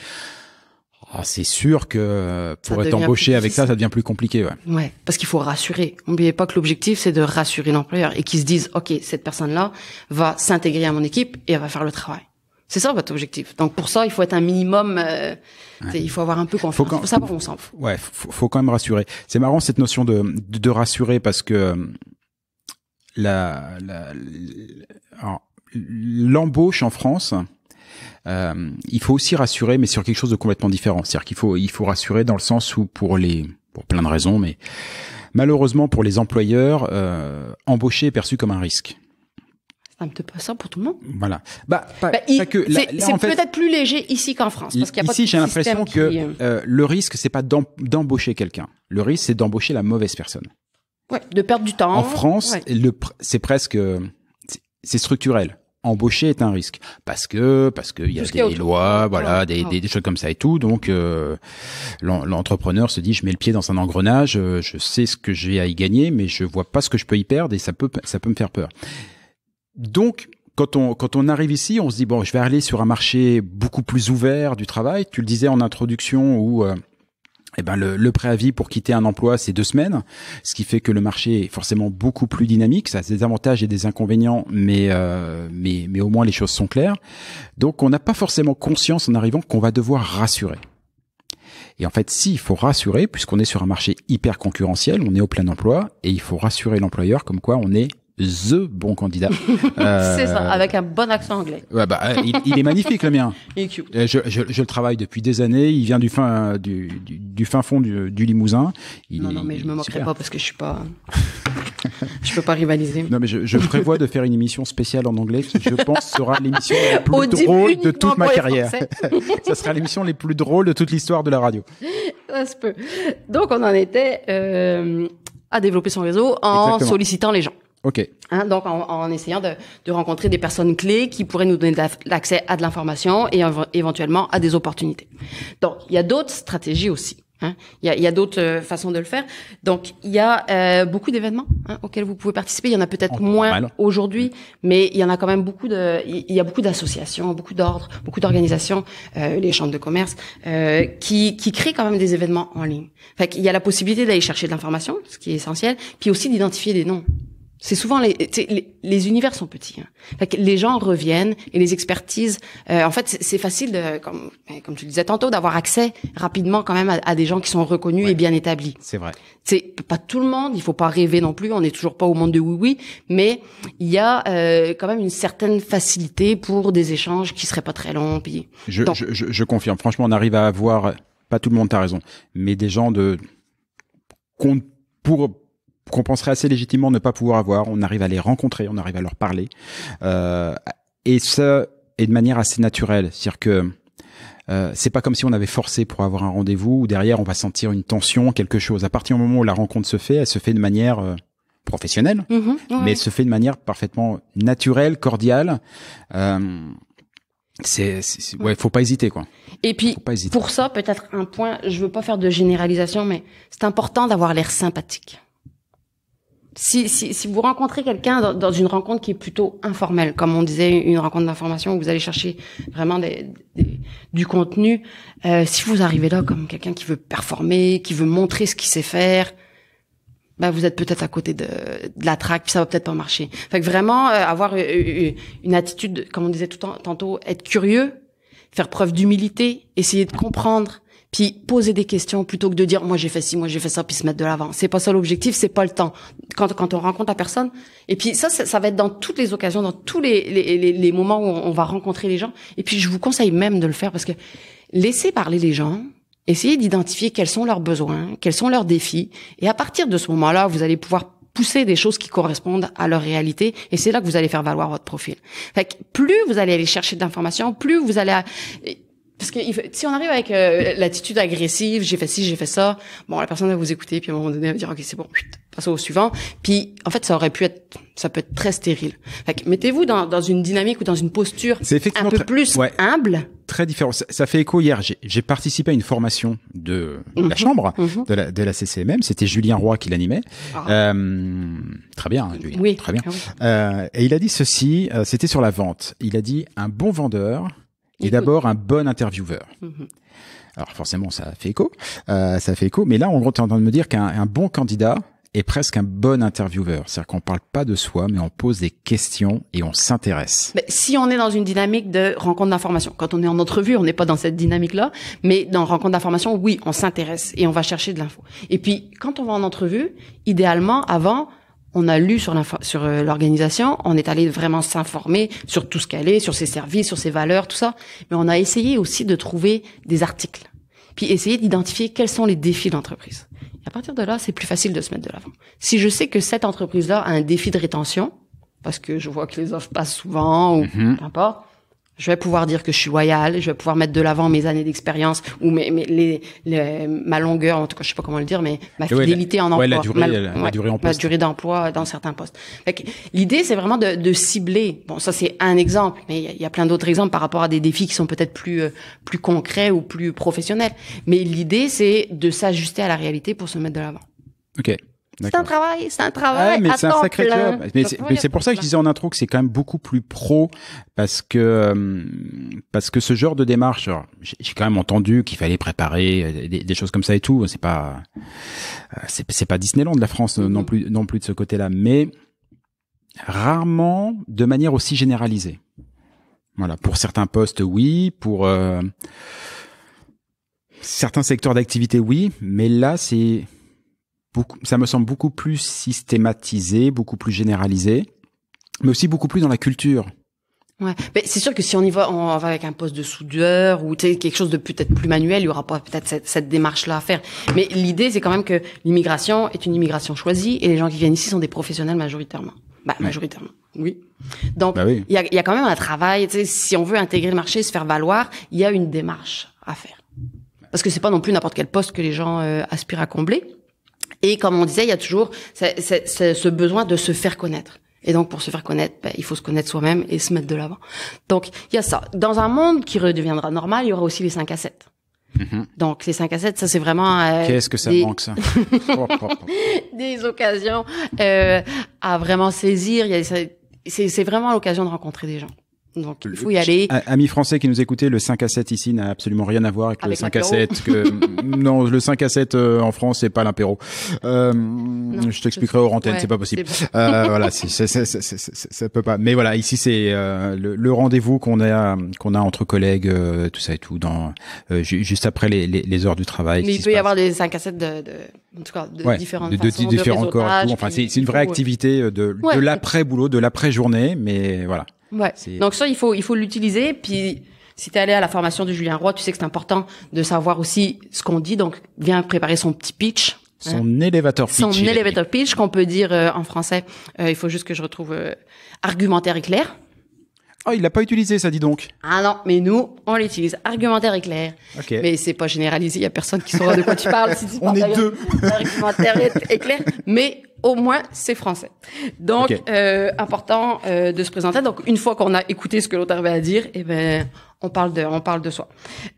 Ah, c'est sûr que pour être embauché avec ça, ça devient plus compliqué. Ouais, ouais parce qu'il faut rassurer. N'oubliez pas que l'objectif, c'est de rassurer l'employeur et qu'il se disent, OK, cette personne-là va s'intégrer à mon équipe et elle va faire le travail. C'est ça votre objectif. Donc pour ça, il faut être un minimum. Euh, Il faut avoir un peu confiance. Faut quand, faut savoir où Ouais, faut, faut, quand même rassurer. C'est marrant cette notion de, de, rassurer parce que euh, la, la, l'embauche en France. Euh, il faut aussi rassurer, mais sur quelque chose de complètement différent. C'est-à-dire qu'il faut il faut rassurer dans le sens où pour les pour plein de raisons, mais malheureusement pour les employeurs, euh, embaucher est perçu comme un risque un petit peu ça pour tout le monde. Voilà. Bah, C'est peut-être plus léger ici qu'en France. Parce qu'il ici, j'ai l'impression que euh, euh, le risque, c'est pas d'embaucher quelqu'un. Le risque, c'est d'embaucher la mauvaise personne. Ouais, de perdre du temps. En France, le c'est presque c'est structurel. Embaucher est un risque parce que parce qu'il y a des lois, voilà, des, Des, choses comme ça et tout. Donc euh, l'entrepreneur se dit, je mets le pied dans un engrenage, je sais ce que j'ai à y gagner, mais je vois pas ce que je peux y perdre et ça peut ça peut me faire peur. Donc, quand on, quand on arrive ici, on se dit, bon, je vais aller sur un marché beaucoup plus ouvert du travail. Tu le disais en introduction où... Euh, eh ben le, préavis pour quitter un emploi, c'est deux semaines, ce qui fait que le marché est forcément beaucoup plus dynamique. Ça a des avantages et des inconvénients, mais euh, mais, mais au moins les choses sont claires. Donc on n'a pas forcément conscience en arrivant qu'on va devoir rassurer. Et en fait, si, il faut rassurer, puisqu'on est sur un marché hyper concurrentiel, on est au plein emploi, et il faut rassurer l'employeur comme quoi on est the bon candidat. *laughs* c'est ça, euh, avec un bon accent anglais. Ouais, bah, euh, il, est magnifique le mien. *laughs* Euh, je, le travaille depuis des années. Il vient du fin du, fin fond du, Limousin. non, non, mais je me moquerai pas parce que je suis pas. je peux pas rivaliser. Non, mais je, prévois de faire une émission spéciale en anglais qui, je pense, sera l'émission la plus drôle de toute ma carrière. *laughs* ça sera l'émission la plus drôle de toute l'histoire de la radio. Ça se peut. Donc on en était euh, à développer son réseau en sollicitant les gens. Hein, donc, en, en essayant de, de, rencontrer des personnes clés qui pourraient nous donner l'accès à de l'information et éventuellement à des opportunités. Donc, il y a d'autres stratégies aussi. Hein. Il y a, a d'autres euh, façons de le faire. Donc, il y a euh, beaucoup d'événements hein, auxquels vous pouvez participer. Il y en a peut-être moins aujourd'hui, mais il y en a quand même beaucoup de. Il y a beaucoup d'associations, beaucoup d'ordres, beaucoup d'organisations, euh, les chambres de commerce, euh, qui, qui créent quand même des événements en ligne. Fait il y a la possibilité d'aller chercher de l'information, ce qui est essentiel, puis aussi d'identifier des noms. C'est souvent les, les, univers sont petits. Hein. Fait que les gens reviennent et les expertises. Euh, en fait, c'est facile de, comme eh, comme tu le disais tantôt, d'avoir accès rapidement quand même à, des gens qui sont reconnus et bien établis. C'est vrai. C'est pas tout le monde. Il faut pas rêver non plus. On n'est toujours pas au monde de oui oui, mais il y a euh, quand même une certaine facilité pour des échanges qui seraient pas très longs. Puis je, je, je, confirme. Franchement, on arrive à avoir pas tout le monde. a raison, mais des gens de compte pour qu'on penserait assez légitimement ne pas pouvoir avoir. On arrive à les rencontrer, on arrive à leur parler. Euh, et ça, est de manière assez naturelle. C'est-à-dire que euh, c'est pas comme si on avait forcé pour avoir un rendez-vous ou derrière on va sentir une tension, quelque chose. À partir du moment où la rencontre se fait, elle se fait de manière euh, professionnelle, mm-hmm. mais elle se fait de manière parfaitement naturelle, cordiale. Euh, c'est ouais, faut pas hésiter quoi. Et puis pour ça peut-être un point, je veux pas faire de généralisation, mais c'est important d'avoir l'air sympathique si, si, vous rencontrez quelqu'un dans, une rencontre qui est plutôt informelle, comme on disait, une rencontre d'information où vous allez chercher vraiment des, du contenu, euh, si vous arrivez là comme quelqu'un qui veut performer, qui veut montrer ce qu'il sait faire, ben, vous êtes peut-être à côté de, de la traque, puis ça va peut-être pas marcher. Fait que vraiment euh, avoir euh, une attitude, comme on disait tout tantôt, être curieux, faire preuve d'humilité, essayer de comprendre, puis poser des questions plutôt que de dire moi j'ai fait ci, moi j'ai fait ça, puis se mettre de l'avant. C'est pas ça l'objectif, c'est pas le temps. Quand, quand on rencontre la personne, et puis ça, ça, va être dans toutes les occasions, dans tous les, les, les, moments où on, va rencontrer les gens. Et puis je vous conseille même de le faire parce que laissez parler les gens, essayez d'identifier quels sont leurs besoins, quels sont leurs défis, et à partir de ce moment-là, vous allez pouvoir pousser des choses qui correspondent à leur réalité et c'est là que vous allez faire valoir votre profil. Fait plus vous allez aller chercher d'informations, plus vous allez parce que si on arrive avec euh, l'attitude agressive, j'ai fait ci, j'ai fait ça, bon, la personne va vous écouter, puis à un moment donné, elle va dire, OK, c'est bon, passez au suivant. Puis, en fait, ça aurait pu être, ça peut être très stérile. mettez-vous dans, dans une dynamique ou dans une posture un peu plus humble. Très différent. Ça, fait écho hier. J'ai participé à une formation de la mhm. chambre mhm. de, la, de la CCMM. C'était Julien Roy qui l'animait. Ah. Euh, très bien, hein, Julien. Oui. Très bien. Ah euh, et il a dit ceci, euh, c'était sur la vente. Il a dit, un bon vendeur et d'abord un bon intervieweur. Mhm. Alors forcément, ça fait écho, euh, ça fait écho. Mais là, on est en train de me dire qu'un bon candidat est presque un bon intervieweur. C'est-à-dire qu'on parle pas de soi, mais on pose des questions et on s'intéresse. si on est dans une dynamique de rencontre d'information, quand on est en entrevue, on n'est pas dans cette dynamique-là, mais dans rencontre d'information, oui, on s'intéresse et on va chercher de l'info. Et puis, quand on va en entrevue, idéalement, avant, on a lu sur euh, l'organisation, on est allé vraiment s'informer sur tout ce qu'elle est, sur ses services, sur ses valeurs, tout ça, mais on a essayé aussi de trouver des articles, puis essayer d'identifier quels sont les défis de l'entreprise. À partir de là, c'est plus facile de se mettre de l'avant. Si je sais que cette entreprise-là a un défi de rétention, parce que je vois que les offres passent souvent ou mhm. peu importe, je vais pouvoir dire que je suis loyal. je vais pouvoir mettre de l'avant mes années d'expérience ou mes, mes les, ma longueur, en tout cas, je sais pas comment le dire, mais ma fidélité en emploi, ouais, la durée, durée en ma durée d'emploi dans certains postes. L'idée, c'est vraiment de, de, cibler. Bon, ça c'est un exemple, mais il y, a plein d'autres exemples par rapport à des défis qui sont peut-être plus euh, plus concrets ou plus professionnels. Mais l'idée, c'est de s'ajuster à la réalité pour se mettre de l'avant. Ok. C'est un travail, c'est un travail. mais c'est un sacré job. Mais c'est pour ça que je disais en intro que c'est quand même beaucoup plus pro parce que euh, parce que ce genre de démarche, j'ai quand même entendu qu'il fallait préparer euh, des, choses comme ça et tout. C'est pas euh, c'est pas Disneyland de la France non mm-hmm. plus non plus de ce côté-là, mais rarement de manière aussi généralisée. Voilà, pour certains postes, oui, pour certains secteurs d'activité, oui, mais là c'est beaucoup, ça me semble beaucoup plus systématisé, beaucoup plus généralisé, mais aussi beaucoup plus dans la culture. Ouais, mais c'est sûr que si on y va, on va avec un poste de soudeur ou quelque chose de peut-être plus manuel, il y aura pas peut-être cette, cette démarche-là à faire. Mais l'idée, c'est quand même que l'immigration est une immigration choisie et les gens qui viennent ici sont des professionnels majoritairement. Bah, majoritairement, oui. Donc, bah il y, a, quand même un travail. Si on veut intégrer le marché, se faire valoir, il y a une démarche à faire. Parce que c'est pas non plus n'importe quel poste que les gens euh, aspirent à combler. Et comme on disait, il y a toujours ce besoin de se faire connaître. Et donc, pour se faire connaître, ben, il faut se connaître soi-même et se mettre de l'avant. Donc, il y a ça. Dans un monde qui redeviendra normal, il y aura aussi les 5 à 7. Mm-hmm. Donc, les 5 à 7, ça, c'est vraiment... Euh, Qu'est-ce que ça manque, ça *laughs* Des occasions euh, à vraiment saisir. C'est vraiment l'occasion de rencontrer des gens. Donc il faut y aller. Amis français qui nous écoutez, le 5 à 7 ici n'a absolument rien à voir avec, le 5 à 7 que *laughs* non, le 5 à 7 euh, en France c'est pas l'impéro Euh, je t'expliquerai hors antenne, c'est pas possible. Euh, voilà, c ça peut pas. Mais voilà, ici c'est euh, le, rendez-vous qu'on a qu'on a entre collègues euh, tout ça et tout dans juste après les, les, heures du travail. Mais il peut y avoir des 5 à 7 de, de en tout cas de différentes de, de, différents corps, enfin c'est une vraie activité de, de l'après boulot, de l'après journée, mais voilà. Ouais. Donc ça, il faut il faut l'utiliser. Puis si tu es allé à la formation de Julien Roy, tu sais que c'est important de savoir aussi ce qu'on dit. Donc viens préparer son petit pitch. Hein. Son elevator élévateur pitch. Son élévateur pitch qu'on peut dire euh, en français. Euh, il faut juste que je retrouve euh, argumentaire et clair. oh, il l'a pas utilisé, ça dit donc. Ah non, mais nous, on l'utilise. Argumentaire et clair. Okay. Mais c'est pas généralisé. Il y a personne qui saura de quoi tu parles. Si *laughs* on est deux. Argumentaire et clair. Mais au moins c'est français. Donc euh, important euh, de se présenter. Donc une fois qu'on a écouté ce que l'autre avait à dire, eh ben on parle de on parle de soi.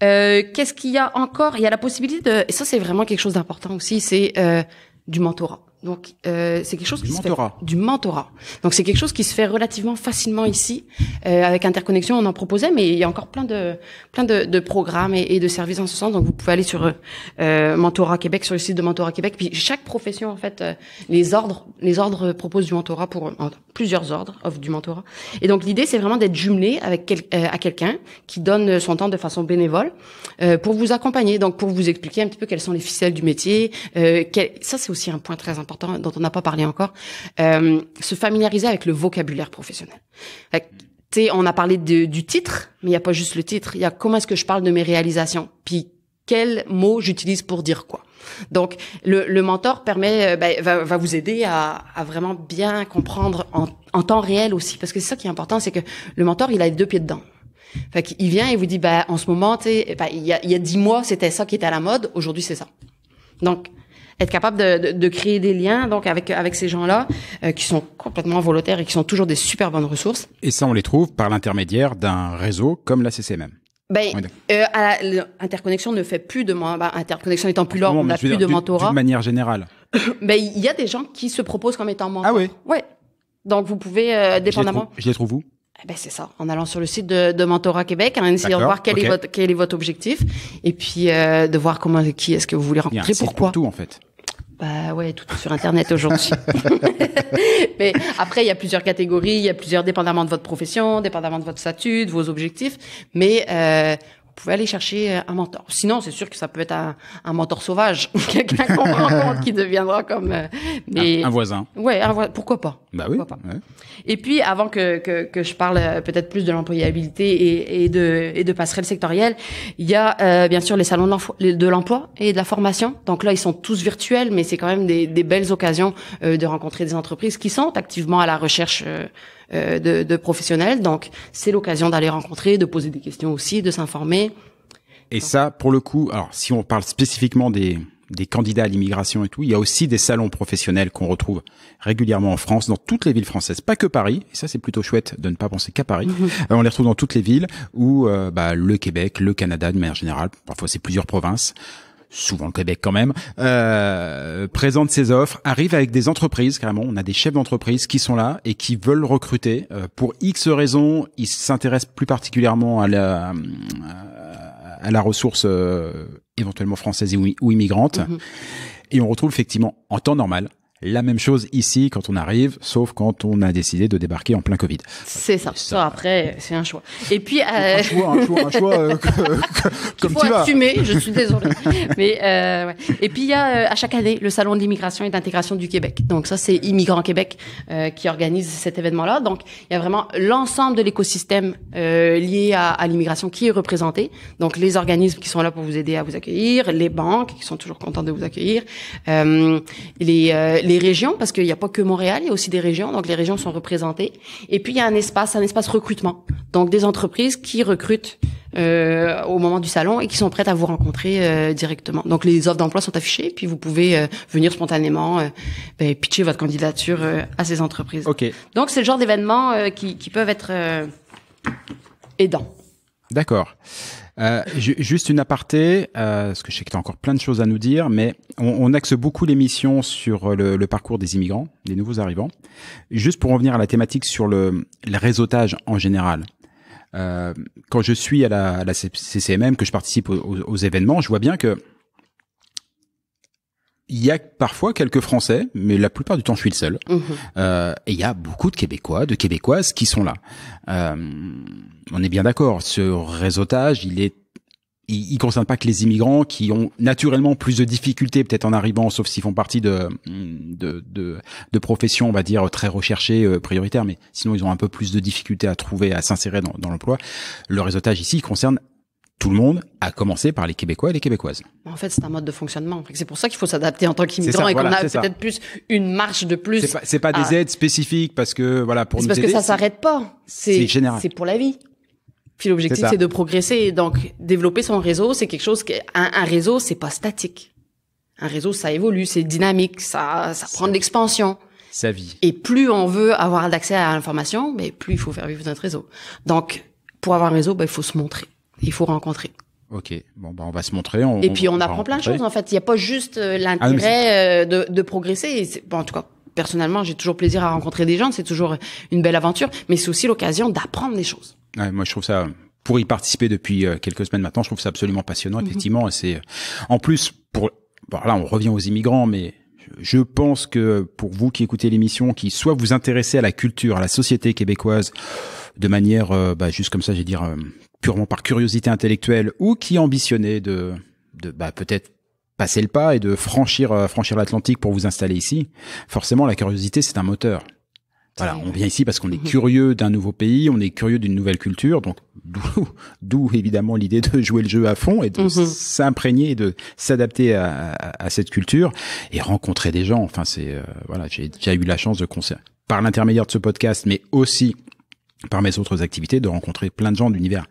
Euh, Qu'est-ce qu'il y a encore Il y a la possibilité de et ça c'est vraiment quelque chose d'important aussi, c'est euh, du mentorat. Donc euh, c'est quelque chose qui se fait du mentorat. Donc c'est quelque chose qui se fait relativement facilement ici. Euh, avec interconnexion, on en proposait, mais il y a encore plein de plein de, programmes et, de services en ce sens. Donc vous pouvez aller sur euh, Mentorat Québec, sur le site de Mentorat Québec. Puis chaque profession en fait, euh, les ordres les ordres proposent du mentorat pour plusieurs ordres, du mentorat. Et donc l'idée, c'est vraiment d'être jumelé avec euh, à quelqu'un qui donne son temps de façon bénévole euh, pour vous accompagner, donc pour vous expliquer un petit peu quelles sont les ficelles du métier. Euh, quel... Ça, c'est aussi un point très important dont on n'a pas parlé encore. Euh, se familiariser avec le vocabulaire professionnel. on a parlé du titre, mais il n'y a pas juste le titre. Il y a comment est-ce que je parle de mes réalisations, puis quels mots j'utilise pour dire quoi. Donc le, mentor permet euh, ben, va, vous aider à, vraiment bien comprendre en, temps réel aussi, parce que c'est ça qui est important, c'est que le mentor il a les deux pieds dedans. Fait qu'il vient et vous dit bah en ce moment, tu ben, il y a dix mois c'était ça qui était à la mode, aujourd'hui c'est ça. Donc être capable de, créer des liens donc avec avec ces gens-là euh, qui sont complètement volontaires et qui sont toujours des super bonnes ressources. Et ça, on les trouve par l'intermédiaire d'un réseau comme la CCM. Ben, euh, interconnexion ne fait plus de ben, interconnexion étant plus l'ordre, on n'a plus de mentorat. De manière générale. *coughs* ben, il y a des gens qui se proposent comme étant mentor. Ah oui. Ouais. Donc vous pouvez euh, dépendamment. Je les trouve où eh ben c'est ça, en allant sur le site de, de Mentorat Québec, en essayant de voir quel est votre quel est votre objectif et puis euh, de voir comment qui est-ce que vous voulez rencontrer, pourquoi. C'est tout en fait. Bah ouais, tout sur Internet aujourd'hui. *laughs* Mais après, il y a plusieurs catégories, il y a plusieurs, dépendamment de votre profession, dépendamment de votre statut, de vos objectifs. Mais euh, pouvez aller chercher euh, un mentor. Sinon, c'est sûr que ça peut être un, mentor sauvage, *laughs* quelqu'un qu'on *laughs* rencontre qui deviendra comme euh, un, voisin. Ouais, un voisin. Pourquoi pas Bah oui. Et puis, avant que, que, que je parle euh, peut-être plus de l'employabilité et, et, de et de passerelles sectorielles, il y a bien sûr les salons de l'emploi et de la formation. Donc là, ils sont tous virtuels, mais c'est quand même des, des belles occasions de rencontrer des entreprises qui sont activement à la recherche. Euh, de, professionnels. Donc, c'est l'occasion d'aller rencontrer, de poser des questions aussi, de s'informer. Et ça, pour le coup, alors si on parle spécifiquement des, candidats à l'immigration et tout, il y a aussi des salons professionnels qu'on retrouve régulièrement en France, dans toutes les villes françaises, pas que Paris. Et ça, c'est plutôt chouette de ne pas penser qu'à Paris. Mhm. Euh, on les retrouve dans toutes les villes, où euh, bah, le Québec, le Canada de manière générale. Parfois, c'est plusieurs provinces souvent le Québec quand même, euh, présente ses offres, arrive avec des entreprises carrément. On a des chefs d'entreprise qui sont là et qui veulent recruter euh, pour X raisons. Ils s'intéressent plus particulièrement à la euh, à la ressource éventuellement française ou, immigrante. Mm-hmm. Et on retrouve effectivement en temps normal la même chose ici quand on arrive, sauf quand on a décidé de débarquer en plein Covid. C'est ça. ça. Après, c'est un choix. Et puis euh, un choix, un choix, un choix euh, que, *laughs* faut assumer. Je suis désolée. Mais euh, ouais. et puis il y a euh, à chaque année le salon de l'immigration et d'intégration du Québec. Donc ça, c'est Immigrants Québec qui organise cet événement-là. Donc il y a vraiment l'ensemble de l'écosystème lié à, à l'immigration qui est représenté. Donc les organismes qui sont là pour vous aider à vous accueillir, les banques qui sont toujours contentes de vous accueillir, les les régions, parce qu'il n'y a pas que Montréal, il y a aussi des régions, donc les régions sont représentées. Et puis il y a un espace, un espace recrutement, donc des entreprises qui recrutent euh, au moment du salon et qui sont prêtes à vous rencontrer euh, directement. Donc les offres d'emploi sont affichées, puis vous pouvez euh, venir spontanément euh, ben, pitcher votre candidature à ces entreprises. Donc c'est le genre d'événements qui, qui, peuvent être aidants. D'accord. Euh, juste une aparté, euh, parce que je sais que tu as encore plein de choses à nous dire, mais on, axe beaucoup l'émission sur euh, le, parcours des immigrants, des nouveaux arrivants. Juste pour revenir à la thématique sur le, réseautage en général. Euh, quand je suis à la, CCMM, que je participe aux événements, je vois bien que il y a parfois quelques Français, mais la plupart du temps, je suis le seul. Mhm. Euh, et il y a beaucoup de Québécois, de Québécoises qui sont là. Euh, on est bien d'accord. Ce réseautage, il est il, concerne pas que les immigrants qui ont naturellement plus de difficultés peut-être en arrivant, sauf s'ils font partie de de, de, de professions, on va dire très recherchées, euh, prioritaires, mais sinon ils ont un peu plus de difficultés à trouver, à s'insérer dans, dans l'emploi. Le réseautage ici il concerne tout le monde, a commencé par les Québécois et les Québécoises. En fait, c'est un mode de fonctionnement. C'est pour ça qu'il faut s'adapter en tant qu'immigrant et qu'on a peut-être plus une marche de plus. C'est pas, pas des aides spécifiques parce que voilà pour nous parce que ça s'arrête pas. C'est général. C'est pour la vie. Puis l'objectif, c'est de progresser. Donc, développer son réseau, c'est quelque chose qui… un, un réseau, c'est pas statique. Un réseau, ça évolue, c'est dynamique, ça, ça prend de l'expansion. Sa vie. Et plus on veut avoir d'accès à l'information, mais plus il faut faire vivre notre réseau. Donc, pour avoir un réseau, ben, il faut se montrer il faut rencontrer. Ok, bon, bah on va se montrer. et puis on, apprend plein de choses en fait. Il n'y a pas juste euh, ah, l'intérêt euh, de, progresser. bon, en tout cas, personnellement, j'ai toujours plaisir à rencontrer des gens. C'est toujours une belle aventure, mais c'est aussi l'occasion d'apprendre des choses. moi, je trouve ça pour y participer depuis euh, quelques semaines maintenant, je trouve ça absolument passionnant. Mhm. Effectivement, c'est en plus pour. voilà, là, on revient aux immigrants, mais je pense que pour vous qui écoutez l'émission, qui soit vous intéressez à la culture, à la société québécoise de manière, bah, juste comme ça, j'ai dire, purement par curiosité intellectuelle ou qui ambitionnait de, de bah, peut-être passer le pas et de franchir, euh, franchir l'Atlantique pour vous installer ici, forcément la curiosité c'est un moteur. Voilà, on vient ici parce qu'on est mhm. curieux d'un nouveau pays, on est curieux d'une nouvelle culture, donc d'où *laughs* évidemment l'idée de jouer le jeu à fond et de mhm. s'imprégner de s'adapter à, à, cette culture et rencontrer des gens. Enfin, c'est euh, voilà, j'ai déjà eu la chance de par l'intermédiaire de ce podcast, mais aussi par mes autres activités, de rencontrer plein de gens d'univers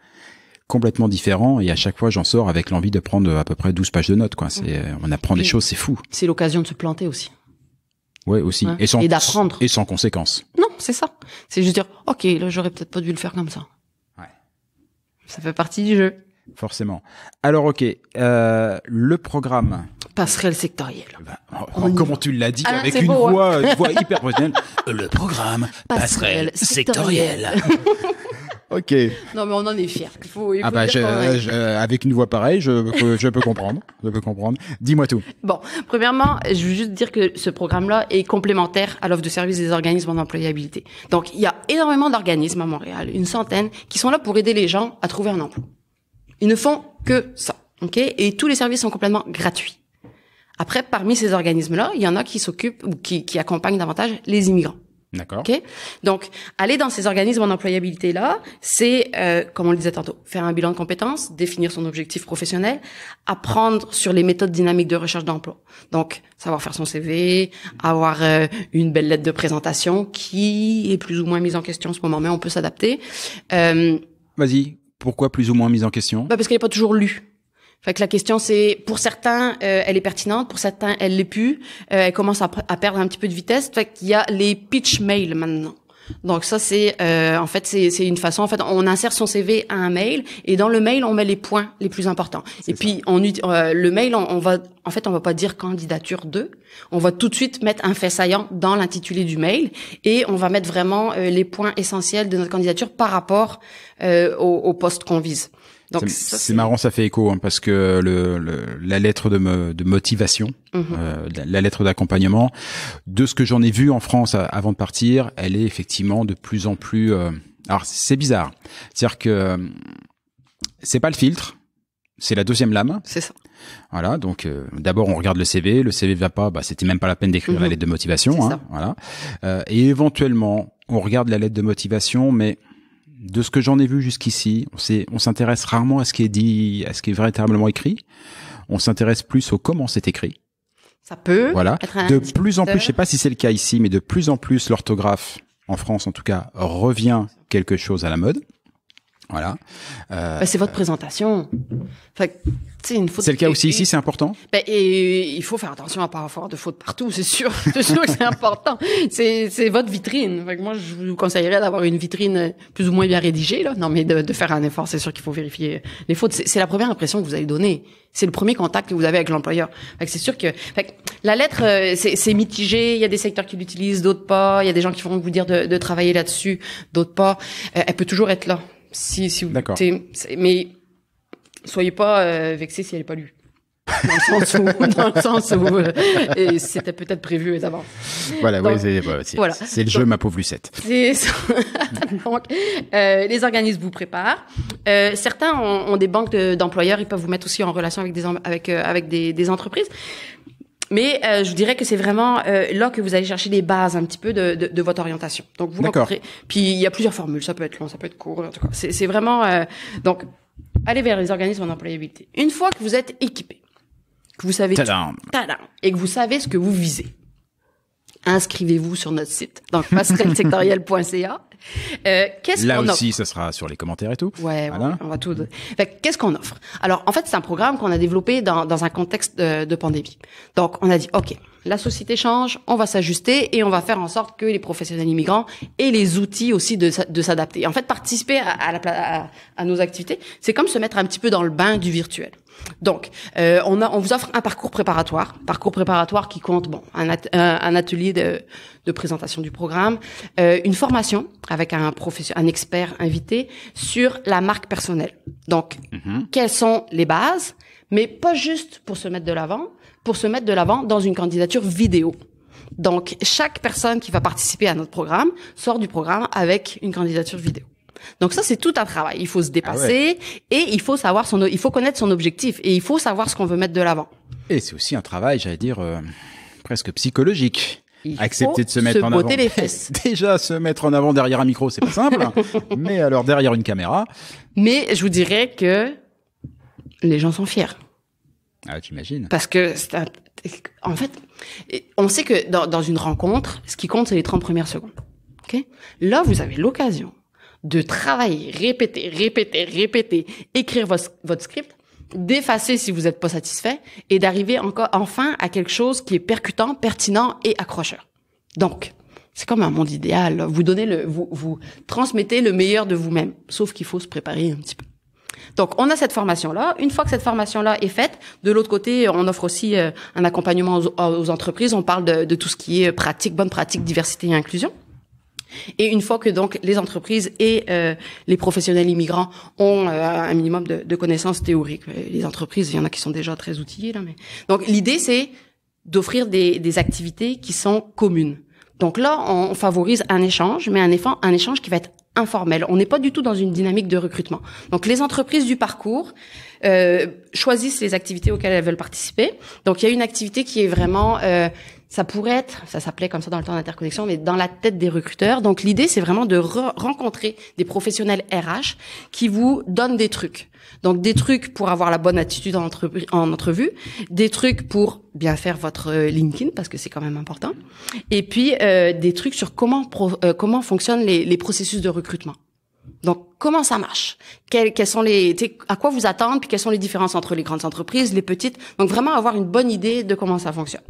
complètement différent et à chaque fois j'en sors avec l'envie de prendre à peu près 12 pages de notes quoi. Mm. on apprend des choses, c'est fou. C'est l'occasion de se planter aussi. Ouais, aussi et sans d'apprendre et sans conséquences. Non, c'est ça. C'est juste dire OK, là j'aurais peut-être pas dû le faire comme ça. Ouais. Ça fait partie du jeu. Forcément. Alors OK, euh, le programme passerelle sectorielle. Bah, oh, oh, comment tu l'as dit ah, avec une hein. voix, voix hyper professionnelle. le programme *laughs* passerelle, sectorielle. Ok. Non, mais on en est fiers. faut, ah bah, euh, avec une voix pareille, je, je peux comprendre. Je peux comprendre. Dis-moi tout. Bon, premièrement, je veux juste dire que ce programme-là est complémentaire à l'offre de services des organismes en employabilité. Donc, il y a énormément d'organismes à Montréal, une centaine, qui sont là pour aider les gens à trouver un emploi. Ils ne font que ça. ok Et tous les services sont complètement gratuits. Après, parmi ces organismes-là, il y en a qui s'occupent ou qui, qui accompagnent davantage les immigrants. D'accord. Ok. Donc, aller dans ces organismes en employabilité là, c'est, euh, comme on le disait tantôt, faire un bilan de compétences, définir son objectif professionnel, apprendre sur les méthodes dynamiques de recherche d'emploi. Donc, savoir faire son CV, avoir euh, une belle lettre de présentation qui est plus ou moins mise en question en ce moment, mais on peut s'adapter. Euh, Vas-y. Pourquoi plus ou moins mise en question bah parce qu'elle n'est pas toujours lue. Fait que la question, c'est pour certains, euh, elle est pertinente, pour certains, elle l'est plus. Euh, elle commence à, à, perdre un petit peu de vitesse. Fait qu'il y a les pitch mail maintenant. Donc ça, c'est euh, en fait c'est une façon. En fait, on insère son CV à un mail et dans le mail on met les points les plus importants. Et puis on le mail, on, va en fait on va pas dire candidature 2. On va tout de suite mettre un fait saillant dans l'intitulé du mail et on va mettre vraiment les points essentiels de notre candidature par rapport au, au poste qu'on vise. Donc c'est marrant, ça fait écho hein, parce que le, la lettre de, me, de motivation, mhm. euh, la, lettre d'accompagnement, de ce que j'en ai vu en France euh, avant de partir, elle est effectivement de plus en plus. Euh, alors c'est bizarre, c'est-à-dire que euh, c'est pas le filtre, c'est la deuxième lame. C'est ça. Voilà, donc d'abord on regarde le CV, le CV va pas, bah c'était même pas la peine d'écrire la mhm. lettre de motivation, hein, voilà. et éventuellement on regarde la lettre de motivation, mais de ce que j'en ai vu jusqu'ici, on s'intéresse rarement à ce qui est dit, à ce qui est véritablement écrit. On s'intéresse plus au comment c'est écrit. Ça peut. Voilà. de plus en plus, je sais pas si c'est le cas ici, mais de plus en plus l'orthographe en France, en tout cas, revient quelque chose à la mode. Voilà. Euh, bah, c'est votre présentation. Fait c'est le cas aussi ici, c'est important. Bah, et il faut faire attention à pas avoir de fautes partout, c'est sûr. *laughs* C'est c'est important. C'est votre vitrine. moi, je vous conseillerais d'avoir une vitrine plus ou moins bien rédigée. Là. Non, mais de, faire un effort, c'est sûr qu'il faut vérifier les fautes. C'est la première impression que vous allez donner. C'est le premier contact que vous avez avec l'employeur. C'est sûr que, la lettre, euh, c'est mitigé. Il y a des secteurs qui l'utilisent, d'autres pas. Il y a des gens qui vont vous dire de, de travailler là-dessus, d'autres pas. Euh, elle peut toujours être là. Si, si vous. Mais soyez pas vexé euh, vexés si elle n'est pas lue. Dans le sens où, *laughs* euh, c'était peut-être prévu avant. Voilà, oui, c'est le jeu, ma pauvre Lucette. *laughs* Donc, euh, les organismes vous préparent. certains ont, des banques d'employeurs, ils peuvent vous mettre aussi en relation avec avec, avec des, des entreprises. Mais euh, je vous dirais que c'est vraiment euh, là que vous allez chercher des bases un petit peu de, de, de votre orientation. Donc vous rencontrez. Puis il y a plusieurs formules. Ça peut être long, ça peut être court. En tout cas, c'est vraiment euh, donc allez vers les organismes en employabilité. Une fois que vous êtes équipé, que vous savez tout, et que vous savez ce que vous visez, inscrivez-vous sur notre site donc passerellesectoriel.ca euh, Là qu'on aussi, ça sera sur les commentaires et tout. Ouais, on va tout. qu'est-ce qu'on offre Alors, en fait, c'est un programme qu'on a développé dans, un contexte de, pandémie. Donc, on a dit, ok, la société change, on va s'ajuster et on va faire en sorte que les professionnels immigrants aient les outils aussi de, s'adapter. En fait, participer à, la, à nos activités, c'est comme se mettre un petit peu dans le bain du virtuel. Donc, euh, on, vous offre un parcours préparatoire, parcours préparatoire qui compte bon un, atelier de, présentation du programme, euh, une formation avec un expert invité sur la marque personnelle. Donc, mhm. quelles sont les bases, mais pas juste pour se mettre de l'avant, pour se mettre de l'avant dans une candidature vidéo. Donc, chaque personne qui va participer à notre programme sort du programme avec une candidature vidéo. Donc ça, c'est tout un travail. Il faut se dépasser ah et il faut savoir son, il faut connaître son objectif et il faut savoir ce qu'on veut mettre de l'avant. Et c'est aussi un travail, j'allais dire, euh, presque psychologique. accepter de se mettre en avant. Les *laughs* fesses. Déjà, se mettre en avant derrière un micro, c'est pas simple. Hein. *laughs* mais alors derrière une caméra. Mais je vous dirais que les gens sont fiers. Ah, imagines Parce que en fait, on sait que dans, une rencontre, ce qui compte, c'est les 30 premières secondes. Là, vous avez l'occasion de travailler, répéter, répéter, répéter, écrire votre script, d'effacer si vous n'êtes pas satisfait et d'arriver encore enfin à quelque chose qui est percutant, pertinent et accrocheur. Donc, c'est comme un monde idéal. Vous donnez le, vous, vous transmettez le meilleur de vous-même. Sauf qu'il faut se préparer un petit peu. Donc, on a cette formation-là. Une fois que cette formation-là est faite, de l'autre côté, on offre aussi euh, un accompagnement aux, entreprises. On parle de, de tout ce qui est pratique, bonne pratique, diversité et inclusion. Et une fois que donc les entreprises et euh, les professionnels immigrants ont euh, un minimum de, connaissances théoriques, euh, les entreprises, il y en a qui sont déjà très outillées là. Mais... Donc l'idée c'est d'offrir des, activités qui sont communes. Donc là, on favorise un échange, mais un, échange, un échange qui va être informel. On n'est pas du tout dans une dynamique de recrutement. Donc les entreprises du parcours choisissent les activités auxquelles elles veulent participer. Donc il y a une activité qui est vraiment ça pourrait être, ça s'appelait comme ça dans le temps d'interconnexion, mais dans la tête des recruteurs. Donc l'idée, c'est vraiment de rencontrer des professionnels RH qui vous donnent des trucs. Donc des trucs pour avoir la bonne attitude en, entrevue, des trucs pour bien faire votre euh, LinkedIn parce que c'est quand même important, et puis euh, des trucs sur comment euh, comment fonctionnent les, les processus de recrutement. Donc, comment ça marche quelles, quelles sont les, à quoi vous attendre Puis quelles sont les différences entre les grandes entreprises, les petites Donc, vraiment avoir une bonne idée de comment ça fonctionne.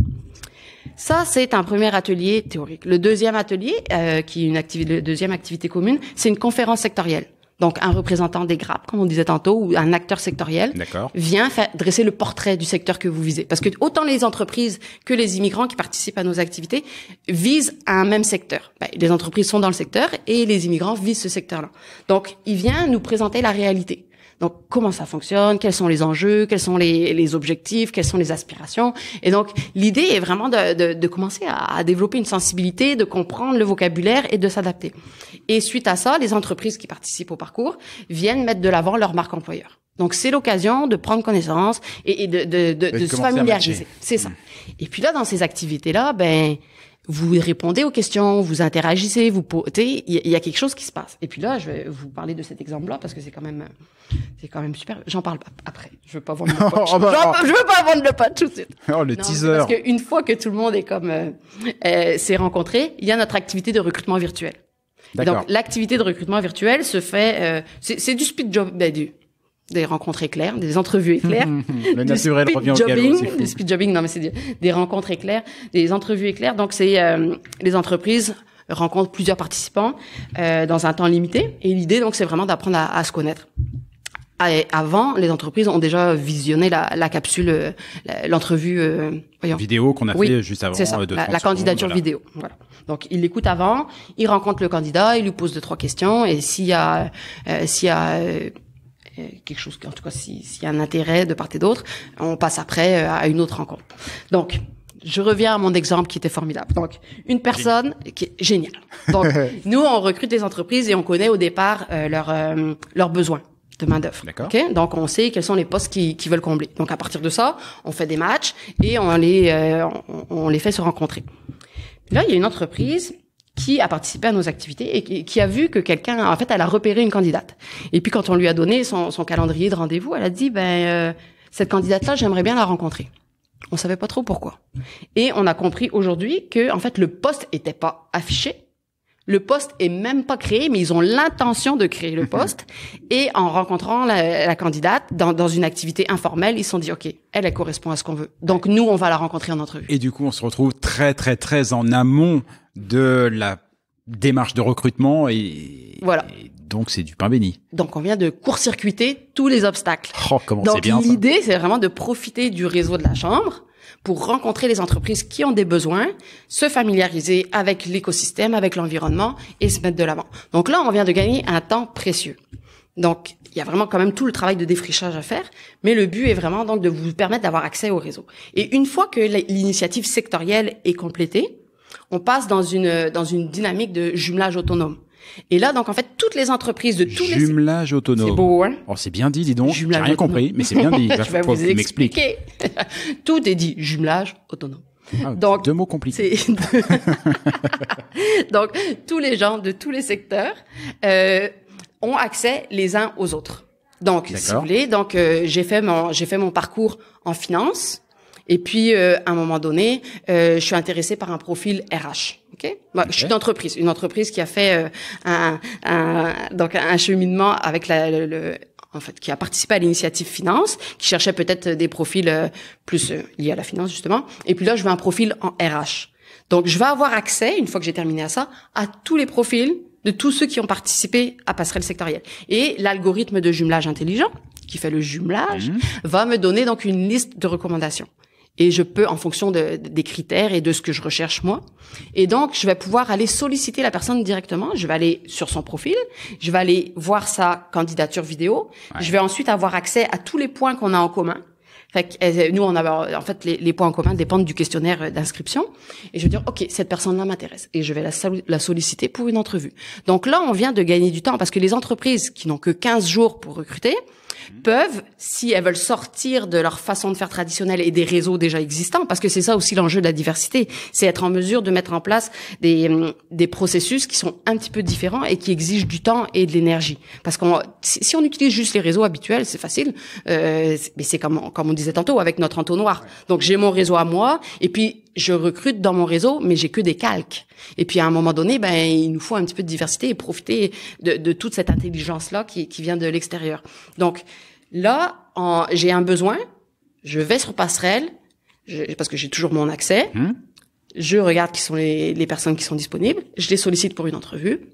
Ça, c'est un premier atelier théorique. Le deuxième atelier, euh, qui est une activité, deuxième activité commune, c'est une conférence sectorielle. Donc, un représentant des grappes, comme on disait tantôt, ou un acteur sectoriel vient faire, dresser le portrait du secteur que vous visez. Parce que autant les entreprises que les immigrants qui participent à nos activités visent un même secteur. Ben, les entreprises sont dans le secteur et les immigrants visent ce secteur-là. Donc, il vient nous présenter la réalité. Donc comment ça fonctionne, quels sont les enjeux, quels sont les, objectifs, quelles sont les aspirations. Et donc l'idée est vraiment de, de, commencer à, développer une sensibilité, de comprendre le vocabulaire et de s'adapter. Et suite à ça, les entreprises qui participent au parcours viennent mettre de l'avant leur marque employeur. Donc c'est l'occasion de prendre connaissance et, de, de se familiariser. C'est ça. Mmh. Et puis là, dans ces activités-là, ben vous répondez aux questions, vous interagissez, vous potez, il y, a quelque chose qui se passe. Et puis là, je vais vous parler de cet exemple-là parce que c'est quand même, c'est quand même super. J'en parle pas après. Je veux pas vendre le *laughs* oh, bah, oh. patch. veux pas vendre le patch tout de suite. Oh, le teaser. Parce qu'une fois que tout le monde est comme, euh, euh, s'est rencontré, il y a notre activité de recrutement virtuel. Donc, l'activité de recrutement virtuel se fait, euh, c'est du speed job, des rencontres éclairs, des entrevues éclairs, *laughs* le speed jobbing, des non mais c'est des, rencontres éclairs, des entrevues éclairs. Donc c'est euh, les entreprises rencontrent plusieurs participants euh, dans un temps limité et l'idée donc c'est vraiment d'apprendre à, se connaître. Ah, et avant, les entreprises ont déjà visionné la, capsule, euh, l'entrevue vidéo qu'on a fait juste avant. C'est la, candidature vidéo. Voilà. Donc, il l'écoute avant, il rencontre le candidat, il lui pose deux trois questions, et s'il y s'il y a euh, quelque chose, en tout cas s'il y a un intérêt de part et d'autre, on passe après euh, à une autre rencontre. Donc, je reviens à mon exemple qui était formidable. Donc, une personne qui est géniale. Donc, *laughs* nous, on recrute des entreprises et on connaît au départ euh, leurs euh, besoins de main d'œuvre. Okay Donc, on sait quels sont les postes qui, qui, veulent combler. Donc, à partir de ça, on fait des matchs et on les on les fait se rencontrer. Là, il y a une entreprise qui a participé à nos activités et qui a vu que quelqu'un, en fait, elle a repéré une candidate. Et puis quand on lui a donné son, calendrier de rendez-vous, elle a dit, ben euh, cette candidate-là, j'aimerais bien la rencontrer. On savait pas trop pourquoi. Et on a compris aujourd'hui que, en fait, le poste était pas affiché. Le poste est même pas créé, mais ils ont l'intention de créer le mhm. poste. et en rencontrant la, candidate dans, dans, une activité informelle, ils se sont dit, OK, elle, elle correspond à ce qu'on veut. Donc nous, on va la rencontrer en entrevue. Et du coup, on se retrouve très, très, très en amont de la démarche de recrutement et, voilà. donc c'est du pain béni. Donc on vient de court-circuiter tous les obstacles. Oh, donc l'idée c'est vraiment de profiter du réseau de la chambre pour rencontrer les entreprises qui ont des besoins, se familiariser avec l'écosystème, avec l'environnement et se mettre de l'avant. Donc là on vient de gagner un temps précieux. Donc il y a vraiment quand même tout le travail de défrichage à faire, mais le but est vraiment donc de vous permettre d'avoir accès au réseau. Et une fois que l'initiative sectorielle est complétée, on passe dans une dans une dynamique de jumelage autonome. Et là, donc, en fait, toutes les entreprises de tous jumelage les... Jumelage autonome. C'est beau, hein oh, C'est bien dit, dis donc. J'ai rien compris, mais c'est bien dit. *laughs* Je vais vous expliquer. *laughs* Tout est dit. Jumelage autonome. Ah, donc, deux mots compliqués. *laughs* donc, tous les gens de tous les secteurs euh, ont accès les uns aux autres. Donc, si vous voulez, donc euh, j'ai fait mon j'ai fait mon parcours en finance, et puis, euh, à un moment donné, euh, je suis intéressée par un profil RH. Ok, je suis d'entreprise, une entreprise qui a fait euh, un, un, donc un cheminement avec la, le, en fait, qui a participé à l'initiative finance, qui cherchait peut-être des profils plus liés à la finance justement. Et puis là, je veux un profil en RH. Donc, je vais avoir accès, une fois que j'ai terminé à ça, à tous les profils de tous ceux qui ont participé à Passerelle sectorielle. Et l'algorithme de jumelage intelligent, qui fait le jumelage, mhm. va me donner donc une liste de recommandations et je peux, en fonction des critères et de ce que je recherche moi. Et donc, je vais pouvoir aller solliciter la personne directement. Je vais aller sur son profil, je vais aller voir sa candidature vidéo. Je vais ensuite avoir accès à tous les points qu'on a en commun. Fait euh, nous, on en fait, les, points en commun dépendent du questionnaire euh, d'inscription. Et je vais dire, OK, cette personne-là m'intéresse. Et je vais la, solliciter pour une entrevue. Donc là, on vient de gagner du temps parce que les entreprises qui n'ont que 15 jours pour recruter, Mhm. peuvent, si elles veulent sortir de leur façon de faire traditionnelle et des réseaux déjà existants, parce que c'est ça aussi l'enjeu de la diversité, c'est être en mesure de mettre en place des, hum, des processus qui sont un petit peu différents et qui exigent du temps et de l'énergie. Parce qu'on si, on utilise juste les réseaux habituels, c'est facile, euh, mais c'est comme, comme on disait tantôt avec notre entonnoir. Donc j'ai mon réseau à moi, et puis je recrute dans mon réseau, mais j'ai que des calques. Et puis à un moment donné, ben il nous faut un petit peu de diversité et profiter de, toute cette intelligence là qui, vient de l'extérieur. Donc là, j'ai un besoin, je vais sur passerelle parce que j'ai toujours mon accès. Mmh. Je regarde qui sont les, personnes qui sont disponibles, je les sollicite pour une entrevue.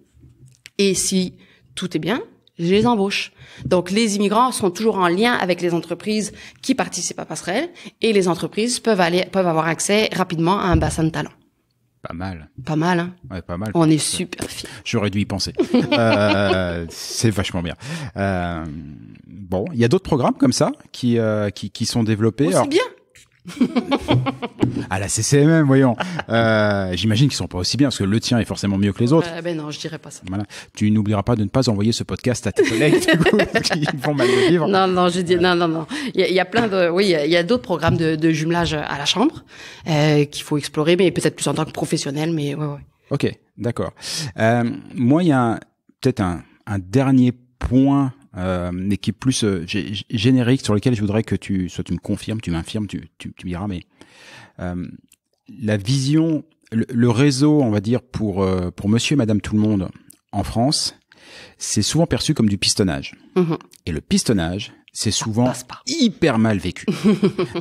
Et si tout est bien, je les embauche. Donc les immigrants sont toujours en lien avec les entreprises qui participent à Passerelle et les entreprises peuvent aller peuvent avoir accès rapidement à un bassin de talents. Pas mal. Pas mal, hein Ouais, pas mal. On est super fiers. J'aurais dû y penser. Euh, *laughs* c'est vachement bien. Euh, bon, il y a d'autres programmes comme ça qui, euh, qui, sont développés. Oh, c'est bien à la CCMM, voyons. Euh, J'imagine qu'ils sont pas aussi bien parce que le tien est forcément mieux que les autres. Euh, ben non, je dirais pas ça. Tu n'oublieras pas de ne pas envoyer ce podcast à tes collègues *laughs* qui vont mal vivre. Non, non, je dis non, non, non. Il y, a plein de, oui, il y a, d'autres programmes de, jumelage à la chambre euh, qu'il faut explorer, mais peut-être plus en tant que professionnel, mais ouais, ouais. Ok, d'accord. Euh, moi, il y a peut-être un, un dernier point euh, mais qui plus euh, générique, sur lequel je voudrais que tu, soit tu me confirmes, tu m'infirmes, tu, tu, me diras, mais euh, la vision, le, réseau, on va dire, pour, euh, pour monsieur et madame tout le monde en France, c'est souvent perçu comme du pistonnage. Mmh et le pistonnage, c'est souvent hyper mal vécu. *laughs*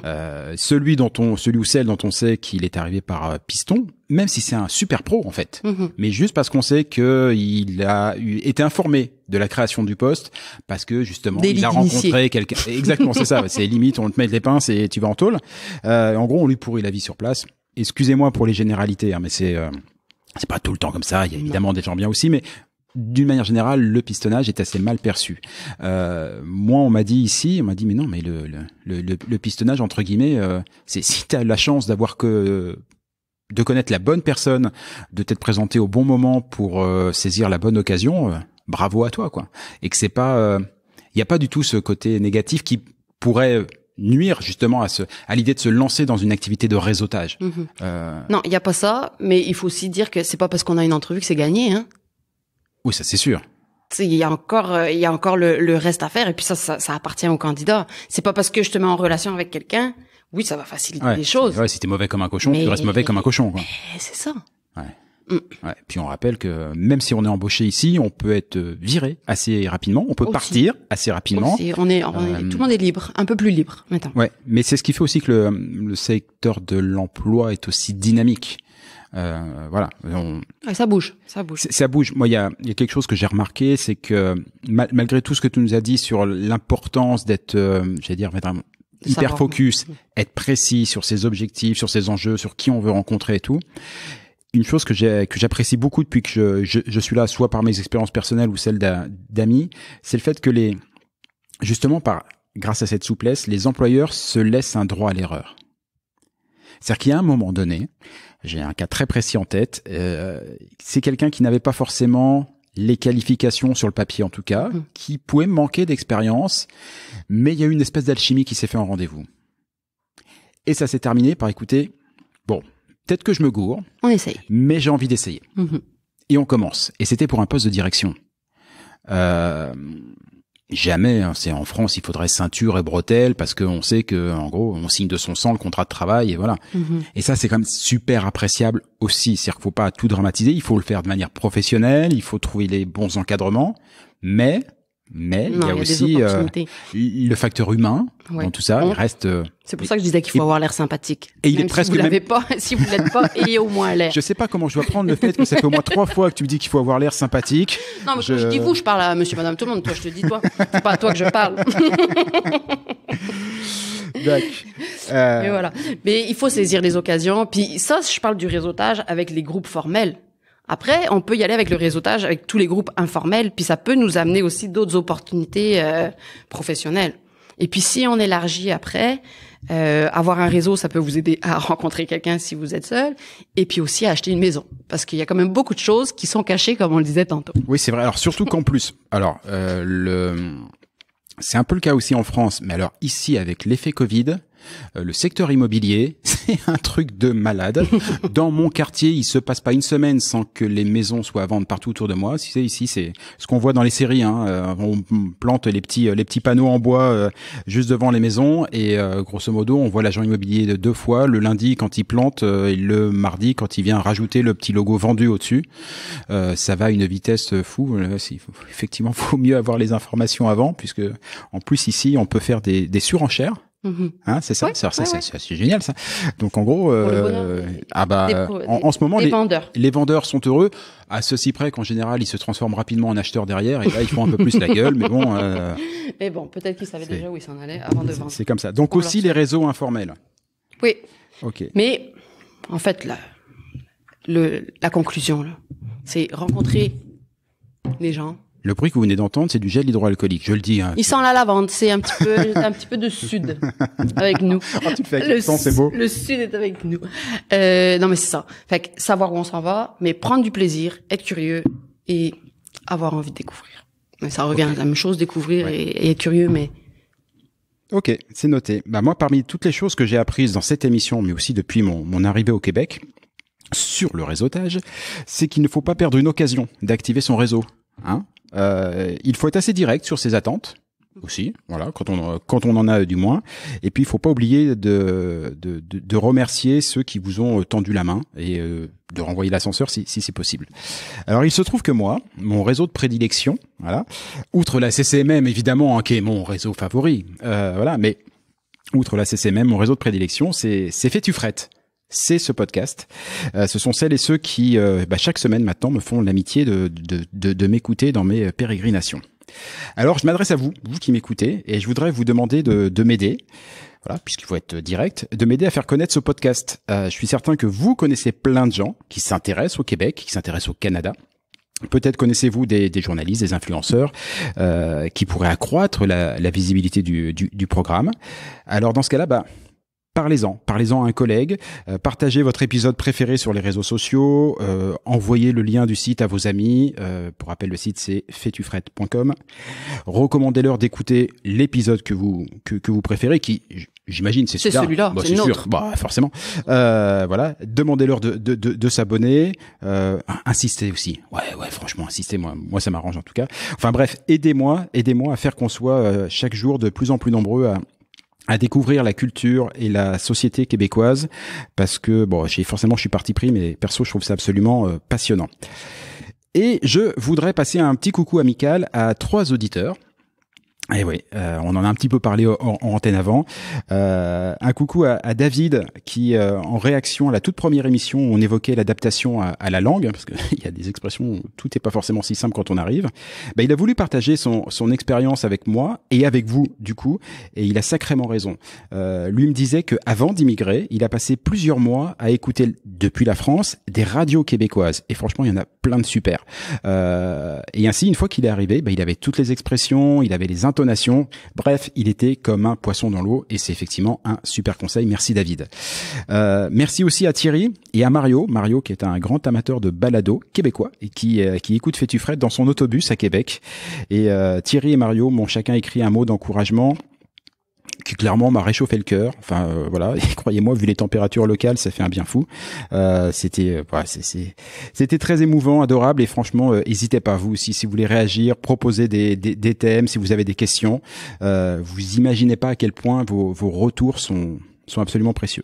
Euh, celui dont on, celui ou celle dont on sait qu'il est arrivé par euh, piston, même si c'est un super pro en fait, mhm. mais juste parce qu'on sait qu'il a été informé de la création du poste parce que justement il a rencontré quelqu'un. Exactement, c'est ça. *laughs* C'est limite on te met les pinces et tu vas en taule. Euh, en gros, on lui pourrit la vie sur place. Excusez-moi pour les généralités, hein, mais c'est c'est pas tout le temps comme ça. Il y a évidemment des gens bien aussi, mais d'une manière générale, le pistonnage est assez mal perçu. Euh, moi, on m'a dit ici, on m'a dit mais non, mais le, le, le, pistonnage entre guillemets, euh, c'est *laughs* si t'as la chance d'avoir que de connaître la bonne personne, de t'être présenté au bon moment pour euh, saisir la bonne occasion, euh, bravo à toi quoi. Et que c'est pas, il y a pas du tout ce côté négatif qui pourrait nuire justement à ce à l'idée de se lancer dans une activité de réseautage. Mhm. Non, il y a pas ça, mais il faut aussi dire que c'est pas parce qu'on a une entrevue que c'est gagné. Hein. Oui, ça c'est sûr. Il y a encore, euh, il y a encore le, reste à faire et puis ça, ça, ça appartient au candidat. C'est pas parce que je te mets en relation avec quelqu'un, oui, ça va faciliter les choses. Ouais, si t'es mauvais comme un cochon, tu restes mauvais comme un cochon. C'est ça. Ouais. Mm. ouais. Puis on rappelle que même si on est embauché ici, on peut être viré assez rapidement, on peut partir assez rapidement. On est, euh, tout le monde est libre, un peu plus libre maintenant. Ouais, mais c'est ce qui fait aussi que le, le secteur de l'emploi est aussi dynamique. Euh, voilà. ça bouge, ça bouge. Ça bouge. Moi, il y a, y a, quelque chose que j'ai remarqué, c'est que malgré tout ce que tu nous as dit sur l'importance d'être, euh, j'allais dire, hyper focus, mm. être précis sur ses objectifs, sur ses enjeux, sur qui on veut rencontrer et tout. Une chose que j'ai que j'apprécie beaucoup depuis que je, je, suis là, soit par mes expériences personnelles ou celles d'amis, c'est le fait que les justement par grâce à cette souplesse, les employeurs se laissent un droit à l'erreur. C'est-à-dire qu'il y a un moment donné j'ai un cas très précis en tête. Euh, c'est quelqu'un qui n'avait pas forcément les qualifications sur le papier en tout cas, hum. qui pouvait manquer d'expérience, mais il y a eu une espèce d'alchimie qui s'est fait en rendez-vous. Et ça s'est terminé par écouter, bon, peut-être que je me gourre, on essaye. mais j'ai envie d'essayer. Hum, hum. Et on commence. Et c'était pour un poste de direction. Euh, jamais. Hein. c'est en France, il faudrait ceinture et bretelles parce qu'on sait que, en gros, on signe de son sang le contrat de travail et voilà. Mhm. Et ça, c'est quand même super appréciable aussi. C'est-à-dire qu'il faut pas tout dramatiser. Il faut le faire de manière professionnelle. Il faut trouver les bons encadrements, mais mais il y a, aussi euh, le facteur humain dans tout ça. Il reste. Euh, c'est pour ça que je disais qu'il faut avoir l'air sympathique. Et il est presque. Si vous l'avez pas, *laughs* si vous l'êtes pas, ayez au moins l'air. Je sais pas comment je dois prendre le fait que ça fait au moins trois fois que tu me dis qu'il faut avoir l'air sympathique. Non, mais je... dis vous, je parle à Monsieur, Madame, tout le monde. Toi, je te dis toi. C'est pas à toi que je parle. *laughs* Euh, mais voilà. Mais il faut saisir les occasions. Puis ça, je parle du réseautage avec les groupes formels. Après, on peut y aller avec le réseautage, avec tous les groupes informels, puis ça peut nous amener aussi d'autres opportunités euh, professionnelles. Et puis si on élargit après, euh, avoir un réseau, ça peut vous aider à *laughs* rencontrer quelqu'un si vous êtes seul, et puis aussi à acheter une maison, parce qu'il y a quand même beaucoup de choses qui sont cachées, comme on le disait tantôt. Oui, c'est vrai. Alors surtout qu'en plus, alors euh, le, c'est un peu le cas aussi en France, mais alors ici avec l'effet Covid, euh, le secteur immobilier, *laughs* c'est un truc de malade. Dans mon quartier, il se passe pas une semaine sans que les maisons soient à vendre partout autour de moi. Si c'est ici, c'est ce qu'on voit dans les séries. Hein. Euh, on plante les petits euh, les petits panneaux en bois juste devant les maisons et grosso modo, on voit l'agent immobilier deux fois, le lundi quand il plante et le mardi quand il vient rajouter le petit logo vendu au-dessus. ça va à une vitesse fou. Effectivement, il *laughs* faut mieux avoir les informations avant puisque en plus ici, on peut faire des surenchères. Mm-hmm. Hein, c'est ça, c'est génial ça. Donc en gros, euh, ah bah, en, ce moment, les vendeurs. Les, vendeurs sont heureux à ceci près qu'en général, ils se transforment rapidement en acheteurs derrière et là, ils font un peu plus la gueule, mais bon. Euh, *laughs* mais bon, peut-être qu'ils savaient déjà où ils s'en allaient avant de vendre. C'est comme ça. Donc aussi les réseaux informels. Oui. Ok. Mais en fait, là, le, la conclusion, c'est rencontrer les gens, le bruit que vous venez d'entendre, c'est du gel hydroalcoolique. Je le dis. Hein. Il sent la lavande. C'est un petit peu, *laughs* un petit peu de sud avec nous. *laughs* Oh, le beau. Le sud est avec nous. Euh, non, mais c'est ça. Fait que savoir où on s'en va, mais prendre du plaisir, être curieux et avoir envie de découvrir. Mais ça revient à la même chose, découvrir et, être curieux, mais Ok, c'est noté. Bah moi, parmi toutes les choses que j'ai apprises dans cette émission, mais aussi depuis mon, mon arrivée au Québec, sur le réseautage, c'est qu'il ne faut pas perdre une occasion d'activer son réseau. Hein euh, il faut être assez direct sur ses attentes aussi, voilà, quand on quand on en a du moins. Et puis il faut pas oublier de, de, remercier ceux qui vous ont tendu la main et euh, de renvoyer l'ascenseur si, si c'est possible. Alors il se trouve que moi, mon réseau de prédilection, voilà, outre la CCMM évidemment, hein, qui est mon réseau favori, euh, voilà, mais outre la CCMM, mon réseau de prédilection, c'est c'est Fétufrette c'est ce podcast. Euh, ce sont celles et ceux qui, euh, bah, chaque semaine maintenant, me font l'amitié de, m'écouter dans mes euh, pérégrinations. Alors, je m'adresse à vous, vous qui m'écoutez, et je voudrais vous demander de, m'aider. Voilà, puisqu'il faut être direct, de m'aider à faire connaître ce podcast. je suis certain que vous connaissez plein de gens qui s'intéressent au Québec, qui s'intéressent au Canada, Peut-être connaissez-vous des, journalistes, des influenceurs qui pourraient accroître la, visibilité du, du, programme. Alors dans ce cas-là, bah, parlez-en, parlez-en à un collègue, euh, partagez votre épisode préféré sur les réseaux sociaux, euh, envoyez le lien du site à vos amis, euh, pour rappel le site c'est fetufrette.com, recommandez-leur d'écouter l'épisode que vous que, vous préférez, qui j'imagine c'est celui-là, celui bah, c'est sûr, bah, forcément, voilà, demandez-leur de, de s'abonner, insistez aussi, ouais ouais franchement insistez, moi, moi ça m'arrange en tout cas, enfin bref, aidez-moi, aidez-moi à faire qu'on soit chaque jour de plus en plus nombreux à, à découvrir la culture et la société québécoise parce que bon, j'ai forcément je suis parti pris mais perso je trouve ça absolument euh, passionnant. Et je voudrais passer un petit coucou amical à trois auditeurs et eh oui, euh, on en a un petit peu parlé en, antenne avant. Euh, un coucou à, David qui, euh, en réaction à la toute première émission, on évoquait l'adaptation à, la langue, parce qu'il *laughs* y a des expressions tout n'est pas forcément si simple quand on arrive. Bah, il a voulu partager son, expérience avec moi et avec vous, du coup, et il a sacrément raison. Euh, lui me disait que avant d'immigrer, il a passé plusieurs mois à écouter depuis la France des radios québécoises. Et franchement, il y en a plein de super. et ainsi, une fois qu'il est arrivé, bah, il avait toutes les expressions, il avait les intonation. Bref, il était comme un poisson dans l'eau et c'est effectivement un super conseil. Merci David. Euh, merci aussi à Thierry et à Mario. Mario qui est un grand amateur de balado québécois et qui, euh, qui écoute Fred dans son autobus à Québec. Et euh, Thierry et Mario m'ont chacun écrit un mot d'encouragement qui clairement m'a réchauffé le cœur. Enfin euh, voilà, *laughs* croyez-moi, vu les températures locales, ça fait un bien fou. Euh, c'était euh, c'était très émouvant, adorable et franchement, n'hésitez pas vous aussi si vous voulez réagir, proposer des, des, thèmes, si vous avez des questions. vous imaginez pas à quel point vos, vos retours sont sont absolument précieux.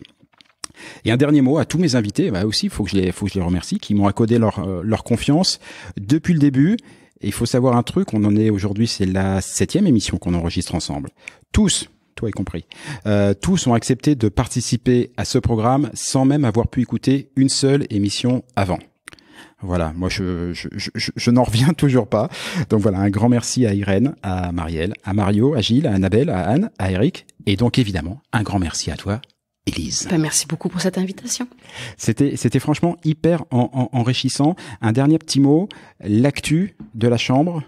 Et un dernier mot à tous mes invités, bah aussi, faut que je les, faut que je les remercie, qui m'ont accordé leur, leur confiance depuis le début. il faut savoir un truc, on en est aujourd'hui, c'est la septième émission qu'on enregistre ensemble. Tous, toi y compris. Euh, tous ont accepté de participer à ce programme sans même avoir pu écouter une seule émission avant. Voilà, moi je, je, je, n'en reviens *laughs* toujours pas. Donc voilà, un grand merci à Irène, à Marielle, à Mario, à Gilles, à Annabelle, à Anne, à Eric. Et donc évidemment, un grand merci à toi, Elise. Bah, merci beaucoup pour cette invitation. C'était, c'était franchement hyper enrichissant. Un dernier petit mot, l'actu de la Chambre,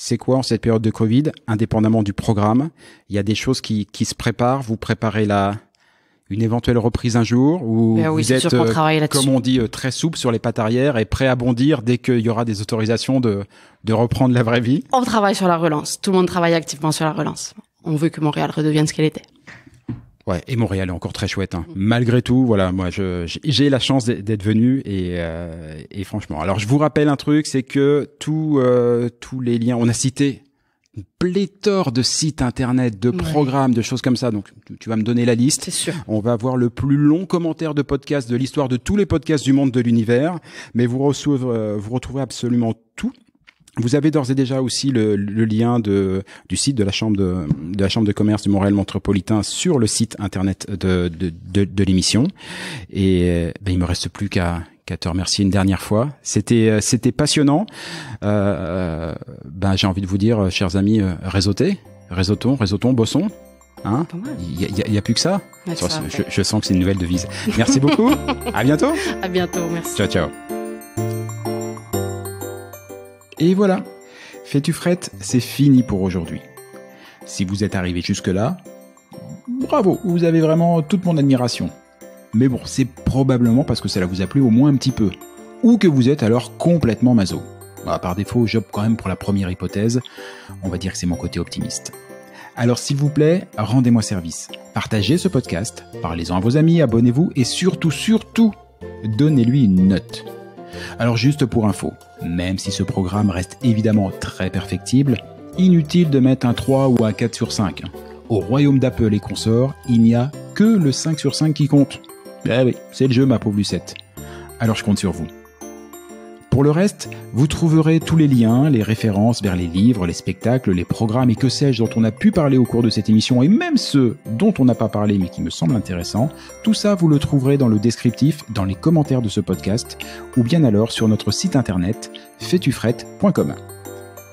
c'est quoi en cette période de Covid, indépendamment du programme Il y a des choses qui, qui se préparent. Vous préparez la, une éventuelle reprise un jour ou ben êtes, euh, comme on dit, euh, très souple sur les pattes arrière et prêt à bondir dès qu'il y aura des autorisations de, de reprendre la vraie vie On travaille sur la relance. Tout le monde travaille activement sur la relance. On veut que Montréal redevienne ce qu'elle était. Ouais, et Montréal est encore très chouette. Hein. Mm. Malgré tout, voilà, moi, j'ai la chance d'être venu euh, et, franchement. Alors, je vous rappelle un truc, c'est que tous euh, tous les liens, on a cité pléthore de sites internet, de programmes, de choses comme ça. Donc, tu vas me donner la liste. On va avoir le plus long commentaire de podcast de l'histoire de tous les podcasts du monde de l'univers. Mais vous, euh, vous retrouvez absolument tout. Vous avez d'ores et déjà aussi le, lien de, du site de la chambre de, la chambre de commerce du Montréal métropolitain sur le site internet de, de l'émission. Et euh, ben, il me reste plus qu'à te remercier une dernière fois. C'était euh, c'était passionnant. Euh, ben j'ai envie de vous dire, chers amis, réseautez, réseautons, réseautons, bossons. Hein Il n'y a, a, plus que ça. je, je sens que c'est une nouvelle devise. Merci beaucoup. *laughs* à bientôt. À bientôt. Merci. Ciao ciao. Et voilà, Fais-tu frette, c'est fini pour aujourd'hui. Si vous êtes arrivé jusque-là, bravo, vous avez vraiment toute mon admiration. Mais bon, c'est probablement parce que cela vous a plu au moins un petit peu. Ou que vous êtes alors complètement mazo. Bah, par défaut, j'opte quand même pour la première hypothèse. On va dire que c'est mon côté optimiste. Alors s'il vous plaît, rendez-moi service. Partagez ce podcast, parlez-en à vos amis, abonnez-vous et surtout, surtout, donnez-lui une note. Alors juste pour info, même si ce programme reste évidemment très perfectible, inutile de mettre un 3 ou un 4 sur 5. Au royaume d'Apple et consorts, il n'y a que le 5 sur 5 qui compte. Eh oui, c'est le jeu ma pauvre Lucette. Alors je compte sur vous. Pour le reste, vous trouverez tous les liens, les références vers les livres, les spectacles, les programmes et que sais-je dont on a pu parler au cours de cette émission et même ceux dont on n'a pas parlé mais qui me semblent intéressants. Tout ça, vous le trouverez dans le descriptif, dans les commentaires de ce podcast ou bien alors sur notre site internet fetufrette.com.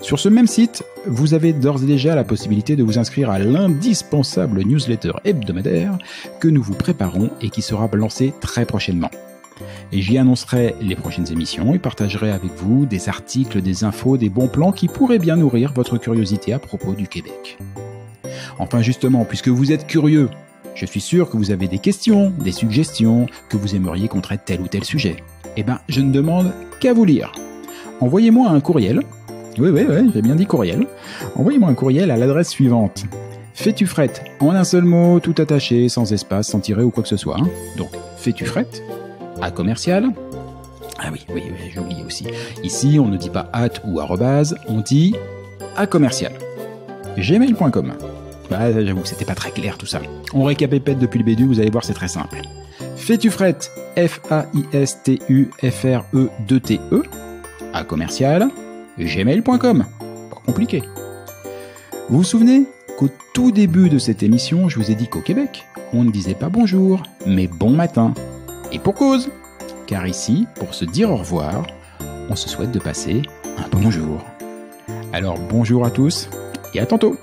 Sur ce même site, vous avez d'ores et déjà la possibilité de vous inscrire à l'indispensable newsletter hebdomadaire que nous vous préparons et qui sera lancée très prochainement et j'y annoncerai les prochaines émissions et partagerai avec vous des articles, des infos, des bons plans qui pourraient bien nourrir votre curiosité à propos du Québec. Enfin justement, puisque vous êtes curieux, je suis sûr que vous avez des questions, des suggestions, que vous aimeriez qu'on traite tel ou tel sujet. Eh ben, je ne demande qu'à vous lire. Envoyez-moi un courriel. Oui, oui, oui, j'ai bien dit courriel. Envoyez-moi un courriel à l'adresse suivante. Fais-tu frette, en un seul mot, tout attaché, sans espace, sans tirer ou quoi que ce soit. Donc, fais-tu frette à commercial. Ah oui, oui, j'ai oublié aussi. Ici, on ne dit pas at ou arrobase, on dit à commercial. gmail.com. Bah, j'avoue que c'était pas très clair tout ça. On récapépète depuis le début, vous allez voir, c'est très simple. fais F-A-I-S-T-U-F-R-E-2-T-E, e, à commercial, gmail.com. Pas compliqué. Vous vous souvenez qu'au tout début de cette émission, je vous ai dit qu'au Québec, on ne disait pas bonjour, mais bon matin. Et pour cause Car ici, pour se dire au revoir, on se souhaite de passer un bon jour. Alors bonjour à tous et à tantôt